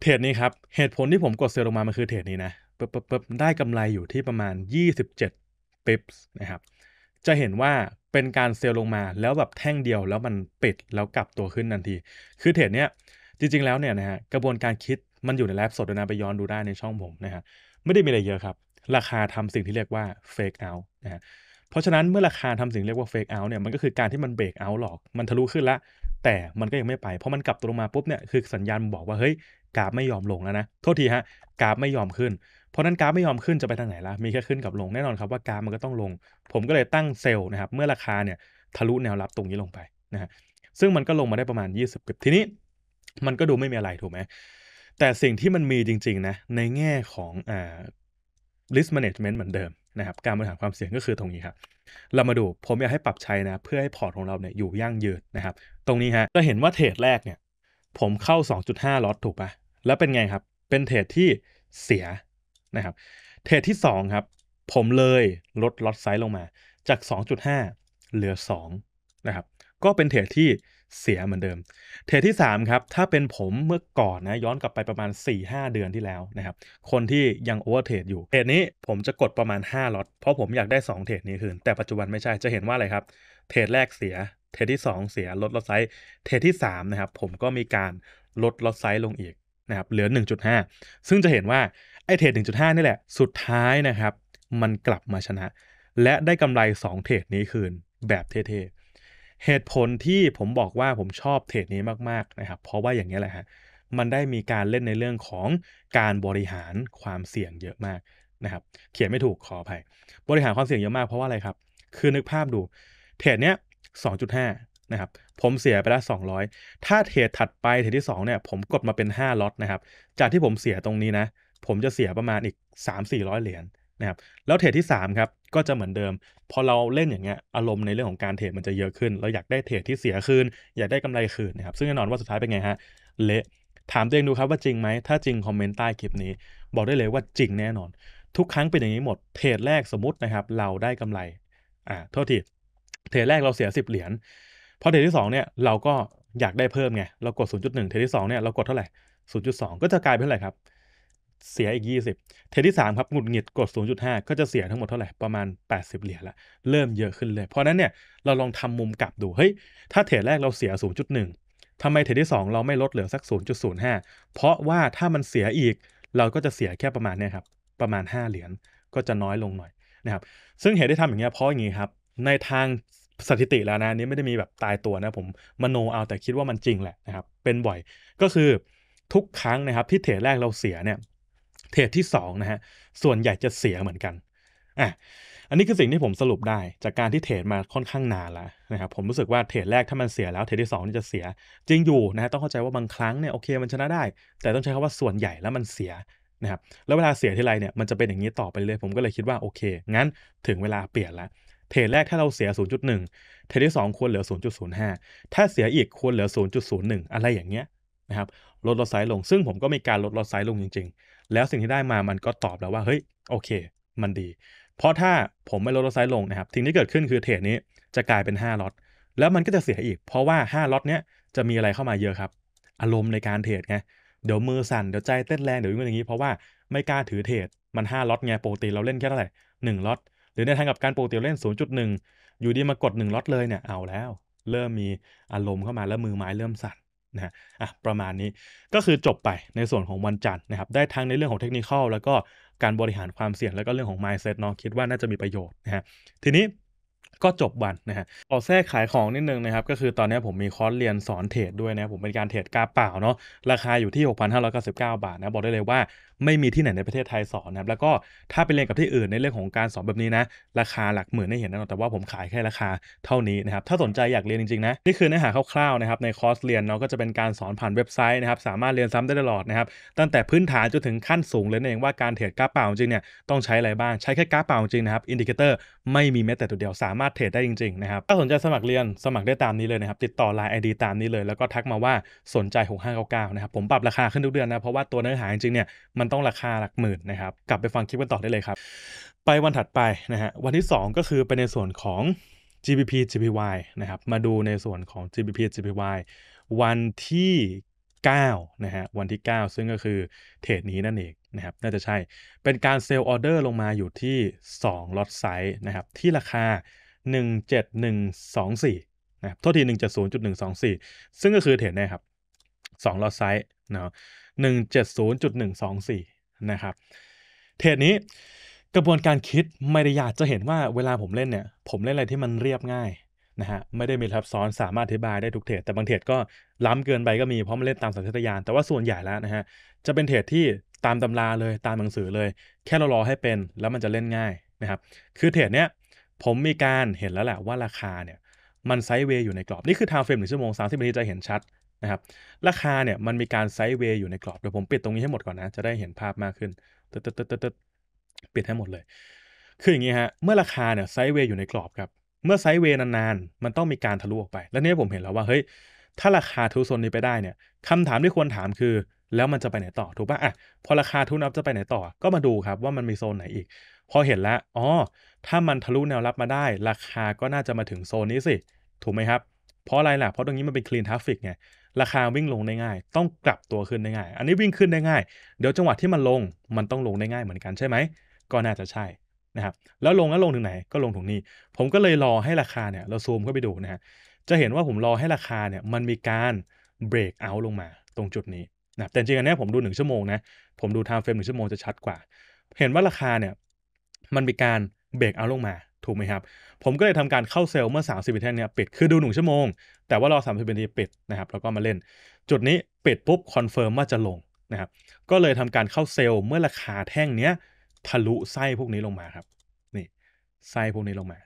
เทรดนี้ครับ เหตุผลที่ผมกดเซลลงมา มันคือเทรดนี้นะปบปบปบได้กำไรอยู่ที่ประมาณ 27ปิ p s นะครับ จะเห็นว่าเป็นการเซลลลงมาแล้วแบบแท่งเดียวแล้วมันปิดแล้วกลับตัวขึ้นทันที คือเทรดเนี้ย จริงๆ แล้วเนี่ยนะฮะ กระบวนการคิดมันอยู่ในไลฟ์สดนะไปย้อนดูได้ในช่องผมนะฮะ ไม่ได้มีอะไรเยอะครับ ราคาทำสิ่งที่เรียกว่าเฟกเอาท์นะฮะเพราะฉะนั้นเมื่อราคาทำสิ่งเรียกว่าเฟกเอาท์เนี่ยมันก็คือการที่มันเบรกเอาท์หลอก มันทะลุขึ้นละแต่ มันก็ยังไม่ไป เพราะมันกลับตัวลงมาปุ๊บเนี่ยคือสัญญาณบอกว่าเฮ้ยกราฟไม่ยอมลงแล้วนะโทษทีฮะกราฟไม่ยอมขึ้นเพราะนั้นกราฟไม่ยอมขึ้น จะไปทางไหนล่ะมีแค่ขึ้นกับลงแน่นอนครับว่ากราฟมันก็ต้องลง ผมก็เลยตั้งเซลล์นะครับเมื่อราคาเนี่ยทะลุแนวรับตรงนี้ลงไปนะฮะซึ่งมันก็ลงมาได้ประมาณ 20ปิบทีนี้ มันก็ดูไม่มีอะไรถูกไหมแต่สิ่งที่มันมีจริงๆนะในแง่ของอ่า risk management เหมือนเดิมนะครับการบริหารความเสี่ยงก็คือตรงนี้ครับเรามาดูผมอยากให้ปรับใช้นะเพื่อให้พอร์ตของเราเนี่ยอยู่ยั่งยืนนะครับตรงนี้ฮะก็เห็นว่าเทรดแรกเนี่ยผมเข้า 2.5ล็อตถูกปะแล้วเป็นไงครับ เป็นเทรดที่เสียนะครับ เทรดที่2ครับ ผมเลยลดล็อตไซส์ลงมา จาก 2.5 เหลือ2นะครับ ก็เป็นเทรดที่เสียเหมือนเดิม เทรดที่3ครับ ถ้าเป็นผมเมื่อก่อนนะย้อนกลับไปประมาณ 4-5 เดือนที่แล้วนะครับ คนที่ยังโอเวอร์เทรดอยู่ เทรดนี้ผมจะกดประมาณ 5ล็อต เพราะผมอยากได้ 2 เทรดนี้คืน แต่ปัจจุบันไม่ใช่จะเห็นว่าอะไรครับ เทรดแรกเสีย เทรดที่ 2 เสียลดลอตไซส์ เทรดที่3นะครับ ผมก็มีการลดลอตไซส์ลงอีกนะครับเหลือ 1.5 ซึ่งจะเห็นว่าไอเทรด 1.5 นี่แหละสุดท้ายนะครับ มันกลับมาชนะ และได้กำไร 2 เทรดนี้คืนแบบเท่ๆ เหตุผลที่ผมบอกว่าผมชอบเทรดนี้มากๆนะครับ เพราะว่าอย่างนี้แหละฮะมันได้มีการเล่นในเรื่องของการบริหารความเสี่ยงเยอะมากนะครับเขียนไม่ถูกขออภัยบริหารความเสี่ยงเยอะมากเพราะว่าอะไรครับ คือนึกภาพดูเทรดเนี้ย2.5นะครับผมเสียไปละ200 ถ้าเทรดถัดไปเทรดที่2เนี่ยผมกดมาเป็น 5ล็อตนะครับ จากที่ผมเสียตรงนี้นะ ผมจะเสียประมาณอีก 3-400 เหรียญนะครับ แล้วเทรดที่3ครับก็จะเหมือนเดิม พอเราเล่นอย่างเงี้ยอารมณ์ในเรื่องของการเทรดมันจะเยอะขึ้น เราอยากได้เทรดที่เสียคืนอยากได้กำไรคืนนะครับ ซึ่งแน่นอนว่าสุดท้ายเป็นไงฮะ เละ ถามตัวเองดูครับว่าจริงไหมถ้าจริงคอมเมนต์ใต้คลิปนี้บอกได้เลยว่าจริงแน่นอน ทุกครั้งเป็นอย่างนี้หมด เทรดแรกสมมตินะครับ เราได้กำไร อ่าโทษทีเทรดแรกเราเสีย 10 เหรียญพอเทรที่2เนี่ยเราก็อยากได้เพิ่มไง เรากด 0.1 เทรที่ 2เนี่ยเรากดเท่าไหร่ 0.2 ก็จะกลายเป็นเท่าไหร่ครับเสียอีก 20เทรที่3ครับหงุดหงิดกด 0.5 ก็จะเสียทั้งหมดเท่าไหร่ประมาณ 80 เหรียญละเริ่มเยอะขึ้นเลย เพราะนั้นเนี่ยเราลองทำมุมกลับดูเฮ้ยถ้า เทรแรกเราเสีย 0.1ทำไมเทรดที่ 2 เราไม่ลดเหลือสัก 0.05 เพราะว่าถ้ามันเสียอีกเราก็จะเสียแค่ประมาณเนี่ยครับประมาณ 5 เหรียญก็จะน้อยลงหน่อยนะครับซึ่งเหตุที่ทำอย่างเงี้ยเพราะอย่างงี้ครับในทางสถิติ แล้วนะนี้ไม่ได้มีแบบตายตัวนะผมมโนเอาแต่คิดว่ามันจริงแหละนะครับเป็นบ่อยก็คือทุกครั้งนะครับที่เทรดแรกเราเสียเนี่ยเทรดที่2นะฮะส่วนใหญ่จะเสียเหมือนกันอ่ะอันนี้คือสิ่งที่ผมสรุปได้ จากการที่เทรดมาค่อนข้างนานแล้วนะครับผมรู้สึกว่าเทรดแรกถ้ามันเสีย แล้วเทรดที่2นี่จะเสีย จริงอยู่นะฮะต้องเข้าใจว่าบางครั้งเนี่ยโอเค มันชนะได้ แต่ต้องใช้คำว่าส่วนใหญ่แล้วมันเสียนะครับแล้วเวลาเสียทีไรเนี่ยมันจะเป็นอย่างนี้ต่อไปเลยผมก็เลยคิดว่าโอเค งั้นถึงเวลาเปลี่ยนแล้วเทรดแรก ถ้าเราเสีย 0.1 เทรดที่ 2 ควรเหลือ 0.05 ถ้าเสียอีกควรเหลือ 0.01 อะไรอย่างเงี้ยนะครับ ลดลดไซส์ลง ซึ่งผมก็มีการลดลดไซส์ลงจริงๆ แล้วสิ่งที่ได้มามันก็ตอบแล้วว่า เฮ้ยโอเคมันดี เพราะถ้าผมไม่ลดลดไซส์ลงนะครับสิ่งที่เกิดขึ้นคือเทรดนี้จะกลายเป็น 5 ล็อต แล้วมันก็จะเสียอีก เพราะว่า 5 ล็อตเนี้ยจะมีอะไรเข้ามาเยอะครับ อารมณ์ในการเทรดไง เดี๋ยวมือสั่น เดี๋ยวใจเต้นแรง เดี๋ยวอย่างนี้เพราะว่าไม่กล้าถือเทรด มัน 5 ล็อตไงโปรตีเราเล่นแค่เท่าไหร่1ล็อตรือในทางกับการปกติเล่น 0.1 อยู่ดีมากด 1 ล็อตเลยเนี่ย เอาแล้ว เริ่มมีอารมณ์เข้ามาแล้วมือไม้เริ่มสั่นนะฮะอ่ะ ประมาณนี้ก็คือจบไปในส่วนของวันจันทร์นะครับ ได้ทั้งในเรื่องของเทคนิคอลแล้วก็การบริหารความเสี่ยง แล้วก็เรื่องของ mindset เนาะคิดว่าน่าจะมีประโยชน์นะฮะ ทีนี้ก็จบวันนะฮะ ขอแทรกขายของนิดนึงนะครับ ก็คือตอนนี้ผมมีคอร์สเรียนสอนเทรดด้วยนะ ผมเป็นการเทรดกาเปล่าเนาะ ราคาอยู่ที่ 6,599 บาทนะบอกได้เลยว่าไม่มีที่ไหนในประเทศไทยสอนนะครับแล้วก็ถ้าไปเรียนกับที่อื่นในเรื่องของการสอนแบบนี้นะราคาหลักหมื่นได้เห็นแน่นอนแต่ว่าผมขายแค่ราคาเท่านี้นะครับถ้าสนใจอยากเรียนจริงๆนะนี่คือเนื้อหาคร่าวๆนะครับในคอร์สเรียนเนาะก็จะเป็นการสอนผ่านเว็บไซต์นะครับสามารถเรียนซ้ำได้ตลอดนะครับตั้งแต่พื้นฐานจนถึงขั้นสูงเลยเองว่าการเทรดกราฟเปล่าจริงเนี่ยต้องใช้อะไรบ้างใช้แค่กราฟเปล่าจริงนะครับอินดิเคเตอร์ไม่มีแม้แต่ตัวเดียวสามารถเทรดได้จริงๆนะครับถ้าสนใจสมัครเรียนสมัครได้ตามนี้เลยนะครับติดต่อ Line ID ตามนี้เลยแล้วก็ทักมาว่าสนใจ6599นะครับผมปรับราคาขึ้นทุกเดือนนะเพราะว่าตัวเนื้อหาจริงๆเนี่ยมันต้องราคาหลักหมื่นนะครับ กลับไปฟังคลิปกันต่อได้เลยครับ ไปวันถัดไปนะฮะ วันที่ 2 ก็คือไปในส่วนของ GBP GPY นะครับ มาดูในส่วนของ GBP GPY วันที่9นะฮะ วันที่ 9 ซึ่งก็คือเทรดนี้นั่นเองนะครับ น่าจะใช่ เป็นการเซลล์ออเดอร์ลงมาอยู่ที่2ล็อตไซส์นะครับ ที่ราคา 17124นะครับโทษที 170.124 ซึ่งก็คือเทรดแน่ครับ2ล็อตไซส์เนาะ170.124 นะครับ เทรดนี้กระบวนการคิดไม่ได้ยากจะเห็นว่าเวลาผมเล่นเนี่ยผมเล่นอะไรที่มันเรียบง่ายนะฮะไม่ได้มีทับซ้อนสามารถอธิบายได้ทุกเทรดแต่บางเทรดก็ ล้ำเกินไปก็มีเพราะมันเล่นตามสัญชาตญาณแต่ว่าส่วนใหญ่แล้วนะฮะจะเป็นเทรดที่ตามตำราเลยตามหนังสือเลย แค่เรารอให้เป็นแล้วมันจะเล่นง่ายนะครับคือเทรดเนี้ยผมมีการเห็นแล้วแหละว่าราคาเนี่ยมันไซด์เวย์อยู่ในกรอบนี่คือทาวเฟรมหนึ่งชั่วโมงสามสิบนาทีจะเห็นชัดนะครับราคาเนี่ยมันมีการไซด์เวย์อยู่ในกรอบ เดี๋ยวผมปิดตรงนี้ให้หมดก่อนนะจะได้เห็นภาพมากขึ้นตึ๊ดตึ๊ดตึ๊ดตึ๊ดปิดให้หมดเลยคืออย่างนี้ฮะเมื่อราคาเนี่ยไซด์เวย์อยู่ในกรอบครับ เมื่อไซด์เวย์นานๆ มันต้องมีการทะลุออกไป แล้วนี่ผมเห็นแล้วว่าเฮ้ยถ้าราคาทุโซนนี้ไปได้เนี่ยคำถามที่ควรถามคือ แล้วมันจะไปไหนต่อถูกปะ่ะอ่ะพอราคาทุนอับจะไปไหนต่อก็มาดูครับว่ามันมีโซนไหนอีก พอเห็นแล้วอ๋อถ้ามันทะลุแนวรับมาได้ ราคาก็น่าจะมาถึงโซนนี้สิถูกไหมครับเพราะอะไรล่ะเพราะตรงนี้มันเป็นคลีนทราฟฟิกไงราคาวิ่งลงได้ง่าย ต้องกลับตัวขึ้นได้ง่าย อันนี้วิ่งขึ้นได้ง่าย เดี๋ยวจังหวะที่มันลง มันต้องลงได้ง่ายเหมือนกันใช่ไหมก็น่าจะใช่นะครับ แล้วลงแล้วลงถึงไหน ก็ลงถึงนี้ ผมก็เลยรอให้ราคาเนี่ย เราซูมเข้าไปดูนะฮะ จะเห็นว่าผมรอให้ราคาเนี่ย มันมีการเบรกเอาลงมา ตรงจุดนี้นะ แต่จริงอันนี้ผมดู1ชั่วโมงนะ ผมดูไทม์เฟรมหนึ่งชั่วโมงจะชัดกว่า เห็นว่าราคาเนี่ย มันมีการเบรกเอาลงมา ถูกไหมครับผมก็เลยทำการเข้าเซลล์เมื่อ30วินาทีเนี่ยปิด คือดูหนึ่งชั่วโมง แต่ว่ารอ30วินาทีปิดนะครับ แล้วก็มาเล่น จุดนี้ปิดปุ๊บคอนเฟิร์มว่าจะลงนะครับ ก็เลยทำการเข้าเซลล์เมื่อราคาแท่งเนี้ยทะลุไส้พวกนี้ลงมาครับ นี่ไส้พวกนี้ลงมา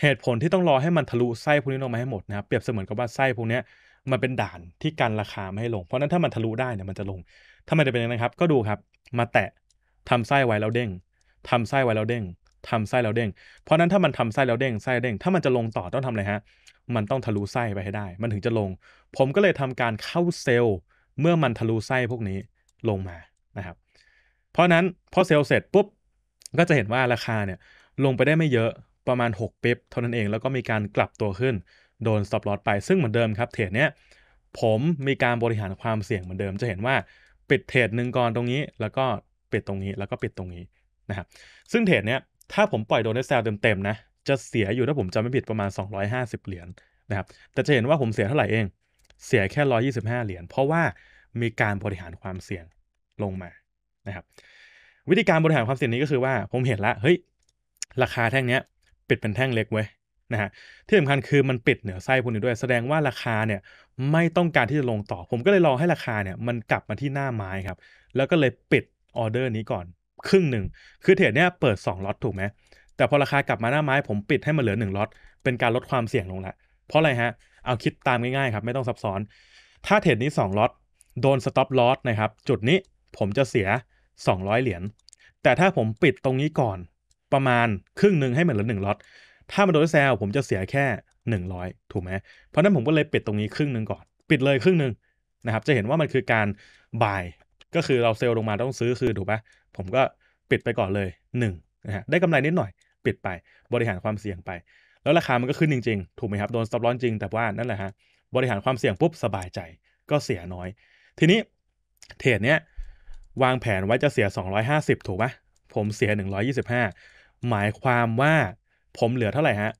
เหตุผลที่ต้องรอให้มันทะลุไส้พวกนี้ลงมาให้หมดนะครับ เปรียบเสมือนกับว่าไส้พวกนี้มันเป็นด่านที่กันราคาไม่ให้ลง เพราะนั้นถ้ามันทะลุได้เนี่ยมันจะลง ถ้ามจะเป็นอย่างนั้นครับ ก็ดูครับ มาแตะทำไส้ไว้แล้วเด้งทำไส้ไว้แล้วเด้งทำไส้แล้วเด้งเพราะนั้นถ้ามันทำไส้แล้วเด้งไส้เด้งถ้ามันจะลงต่อต้องทำอะไรฮะ มันต้องทะลุไส้ไปให้ได้ มันถึงจะลง ผมก็เลยทำการเข้าเซลล์เมื่อมันทะลุไส้พวกนี้ลงมา นะครับ เพราะนั้นพอเซลล์เสร็จปุ๊บ ก็จะเห็นว่าราคาเนี่ยลงไปได้ไม่เยอะประมาณ6ปิ๊บเท่านั้นเอง แล้วก็มีการกลับตัวขึ้น โดน stop loss ไปซึ่งเหมือนเดิมครับเทรดเนี้ยผมมีการบริหารความเสี่ยงเหมือนเดิม จะเห็นว่าปิดเทรดหนึ่งก่อนตรงนี้แล้วก็ปิดตรงนี้แล้วก็ปิดตรงนี้นะครับซึ่งเทรดเนี้ยถ้าผมปล่อยโดนเนสแซลเต็มๆนะจะเสียอยู่ถ้าผมจำไม่ผิดประมาณ 250 เหรียญนะครับแต่จะเห็นว่าผมเสียเท่าไหร่เอง เสียแค่125เหรียญเพราะว่ามีการบริหารความเสี่ยงลงมานะครับ วิธีการบริหารความเสี่ยงนี้ก็คือว่า ผมเห็นละเฮ้ยราคาแท่งเนี้ยปิดเป็นแท่งเล็กเว้ยนะฮะที่สำคัญคือมันปิดเหนือไส้พวกนี้ด้วย แสดงว่าราคาเนี่ยไม่ต้องการที่จะลงต่อ ผมก็เลยรอให้ราคาเนี่ย มันกลับมาที่หน้าไม้ครับแล้วก็เลยปิดออเดอร์นี้ก่อนครึ่งหนึ่ง คือเทรดเนี้ยเปิด2ล็อตถูกไหม แต่พอราคากลับมาหน้าไม้ผมปิดให้มันเหลือ1ล็อต เป็นการลดความเสี่ยงลงละ เพราะอะไรฮะ เอาคิดตามง่ายๆครับ ไม่ต้องซับซ้อน ถ้าเทรดนี้2ล็อต โดนสต็อปล็อตนะครับ จุดนี้ผมจะเสีย 200 เหรียญ แต่ถ้าผมปิดตรงนี้ก่อน ประมาณครึ่งหนึ่งให้มันเหลือ1ล็อต ถ้ามันโดนแซลผมจะเสียแค่ 100ถูกไหม เพราะนั้นผมก็เลยปิดตรงนี้ครึ่งหนึ่งก่อน ปิดเลยครึ่งหนึ่งนะครับ จะเห็นว่ามันคือการบ่ายก็คือเราเซลลงมาต้องซื้อคืนถูกไหมผมก็ปิดไปก่อนเลย1นะฮะได้กำไรนิดหน่อย ปิดไปบริหารความเสี่ยงไป แล้วราคามันก็ขึ้นจริงๆ ถูกไหมครับโดนสต็อปลอนจริงแต่ว่านั่นแหละฮะบริหารความเสี่ยงปุ๊บ สบายใจก็เสียน้อย ทีนี้เทรดเนี้ยวางแผนไว้จะเสีย 250 ถูกไหมผมเสีย 125 หมายความว่าผมเหลือเท่าไหร่ฮะ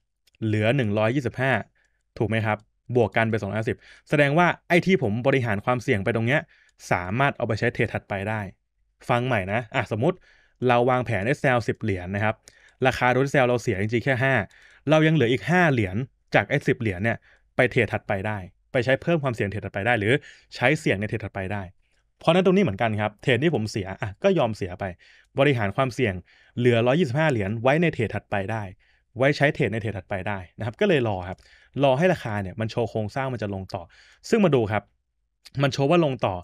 เหลือ 125 ถูกไหมครับบวกกันไป250แสดงว่าไอ้ที่ผมบริหารความเสี่ยงไปตรงเนี้ยสามารถเอาไปใช้เทรดถัดไปได้ ฟังใหม่นะ อ่ะสมมติเราวางแผนล l 10 เหรียญนนะครับ ราคาดนเซลเราเสียจริงๆแค่5เรายังเหลืออีก5เหรียญจากไอ้สิเหรียญเนี่ยไปเทรดถัดไปได้ ไปใช้เพิ่มความเสี่ยงเทรดถัดไปได้ หรือใช้เสี่ยงในเทรดถัดไปได้ เพราะนั้นตรงนี้เหมือนกันครับ เทรดที่ผมเสีย อ่ะก็ยอมเสียไป บริหารความเสี่ยง เหลือ 125 เหรียญไว้ในเทรดถัดไปได้ ไว้ใช้เทรดในเทรดถัดไปได้นะครับ ก็เลยรอครับ รอให้ราคาเนี่ยมันโชว์โครงสร้างมันจะลงต่อ ซึ่งมาดูครับ มันโชว์ว่าลงต่อ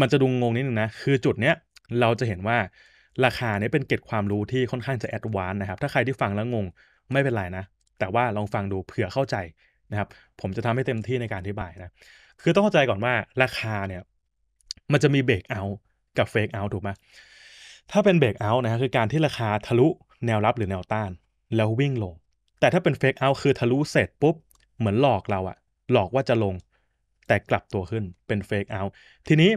มันจะดูงงนิดนึงนะคือจุดเนี้ยเราจะเห็นว่าราคาเนี้ยเป็นเกจความรู้ที่ค่อนข้างจะแอดวานนะครับถ้าใครที่ฟังแล้วงงไม่เป็นไรนะแต่ว่าลองฟังดูเผื่อเข้าใจนะครับผมจะทำให้เต็มที่ในการอธิบายนะคือต้องเข้าใจก่อนว่าราคาเนี่ยมันจะมีเบรกเอากับเฟกเอาถูกไหมถ้าเป็นเบรกเอานะคคือการที่ราคาทะลุแนวรับหรือแนวต้าน แล้ววิ่งลงแต่ถ้าเป็นเฟกเอาคือทะลุเสร็จปุ๊บเหมือนหลอกเราอะหลอกว่าจะลงแต่กลับตัวขึ้นเป็นเฟกเอาททีนี้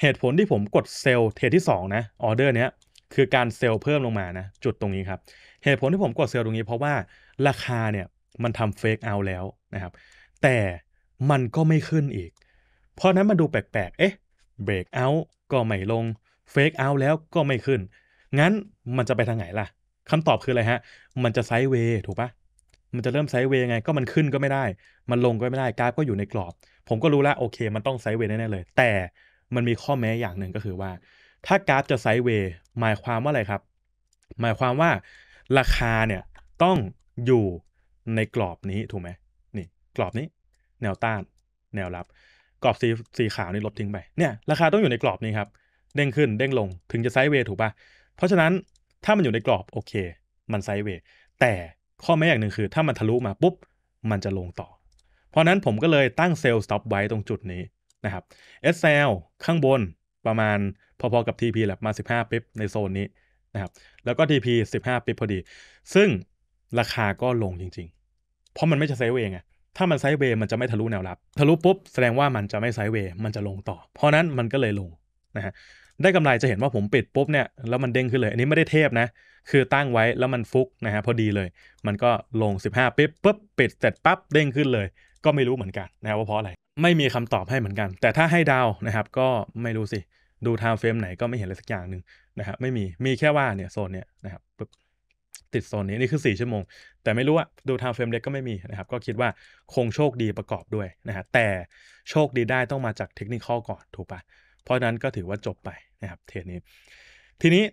เหตุผลที่ผมกดเซลล์เทที่ 2 นะออเดอร์เนี้ยคือการเซลล์เพิ่มลงมานะจุดตรงนี้ครับ เหตุผลที่ผมกดเซลล์ตรงนี้เพราะว่าราคาเนี่ย มันทำเฟกเอาแล้วนะครับแต่มันก็ไม่ขึ้นอีก เพราะนั้นมันดูแปลกๆเอ๊ะเบรกเอาก็ไม่ลงเฟกเอาแล้วก็ไม่ขึ้น งั้นมันจะไปทางไหนล่ะคำตอบคืออะไรฮะ มันจะไซด์เวย์ถูกปะมันจะเริ่มไซด์เวย์ไงก็มันขึ้นก็ไม่ได้ มันลงก็ไม่ได้กราฟก็อยู่ในกรอบผมก็รู้แล้วโอเค มันต้องไซด์เวย์แน่ๆเลย แต่มันมีข้อแม้อย่างหนึ่งก็คือว่า ถ้ากราฟจะไซด์เวย์หมายความว่าอะไรครับ หมายความว่าราคาเนี่ยต้องอยู่ในกรอบนี้ถูกไหมนี่ กรอบนี้ แนวต้านแนวรับ กรอบสีสีขาวนี่ลบทิ้งไปเนี่ย ราคาต้องอยู่ในกรอบนี้ครับเด้งขึ้น เด้งลงถึงจะไซด์เวย์ถูกปะ่ะเพราะฉะนั้นถ้ามันอยู่ในกรอบโอเคมันไซด์เวย์แต่ข้อแม้อย่างหนึ่งคือถ้ามันทะลุมาปุ๊บ มันจะลงต่อเพราะนั้นผมก็เลยตั้งเซลล์สต็อปไว้ตรงจุดนี้นะครับ SL ข้างบนประมาณพอๆกับ TP แหละมา 15 ปิบในโซนนี้นะครับแล้วก็ TP 15ปิปบพอดี ซึ่งราคาก็ลงจริง ๆ เพราะมันไม่จะไซเวงอไงถ้ามันไซเวงมันจะไม่ทะลุแนวรับ ทะลุปุ๊บแสดงว่ามันจะไม่ไซเวงมันจะลงต่อ เพราะนั้นมันก็เลยลงนะฮะได้กำไรจะเห็นว่าผมปิดปุ๊บเนี่ยแล้วมันเด้งขึ้นเลยอันนี้ไม่ได้เทพนะคือตั้งไว้แล้วมันฟุกนะฮะพอดีเลย มันก็ลง 15ปิปบปุ๊บปิดเสร็จปั๊บเด้งขึ้นเลยก็ไม่รู้เหมือนกันนะครับว่าเพราะอะไรไม่มีคำตอบให้เหมือนกัน แต่ถ้าให้ดาวนะครับ ก็ไม่รู้สิ ดูไทม์เฟรมไหนก็ไม่เห็นอะไรสักอย่างหนึ่งนะครับไม่มีมีแค่ว่าเนี่ยโซนเนี่ยนะครับปึ๊บติดโซนนี้นี่คือ4ชั่วโมง แต่ไม่รู้อะดูไทม์เฟรมเล็กก็ไม่มีนะครับ ก็คิดว่าคงโชคดีประกอบด้วยนะฮะแต่โชคดีได้ต้องมาจากเทคนิคข้อก่อนถูกปะเพราะนั้นก็ถือว่าจบไปนะครับเทรดนี้ ทีนี้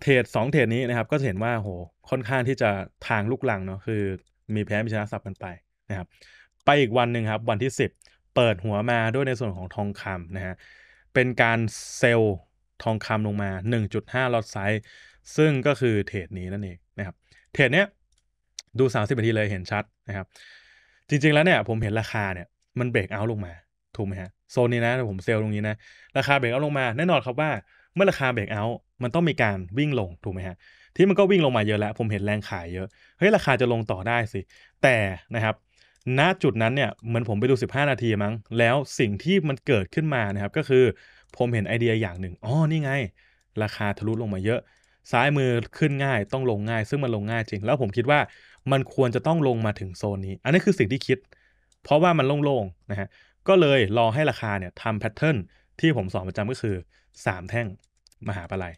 เทรดสองเทรดนี้นะครับ ก็จะเห็นว่าโหค่อนข้างที่จะทางลุกลังเนาะคือ มีแพ้มีชนะสับกันไปนะครับไปอีกวันหนึ่งครับ วันที่ 10 เปิดหัวมาด้วยในส่วนของทองคำนะฮะ เป็นการเซลล์ทองคำลงมา 1.5ลอตไซส์ซึ่งก็คือเทรดนี้นั่นเองนะครับ เทรดเนี้ยดู 30นาทีเลยเห็นชัดนะครับ จริงๆแล้วเนี่ย ผมเห็นราคาเนี่ยมันเบรกเอา ลงมาถูกไหมฮะโซนนี้นะผมเซลล์ตรงนี้นะ ราคาเบรกเอาลงมา แน่นอนครับว่า เมื่อราคาเบรกเอา มันต้องมีการวิ่งลงถูกไหมฮะ ที่มันก็วิ่งลงมาเยอะแล้วผมเห็นแรงขายเยอะเฮ้ยราคาจะลงต่อได้สิ แต่นะครับณจุดนั้นเนี่ยเหมือนผมไปดู 15 นาทีมั้ง แล้วสิ่งที่มันเกิดขึ้นมานะครับ ก็คือผมเห็นไอเดียอย่างหนึ่ง อ๋อ นี่ไง ราคาทะลุลงมาเยอะ ซ้ายมือขึ้นง่ายต้องลงง่าย ซึ่งมันลงง่ายจริง แล้วผมคิดว่ามันควรจะต้องลงมาถึงโซนนี้ อันนี้คือสิ่งที่คิด เพราะว่ามันโล่งๆนะฮะก็เลยรอให้ราคาเนี่ยทำแพทเทิร์นที่ผมสอนประจำก็คือ 3 แท่งมหาปลาย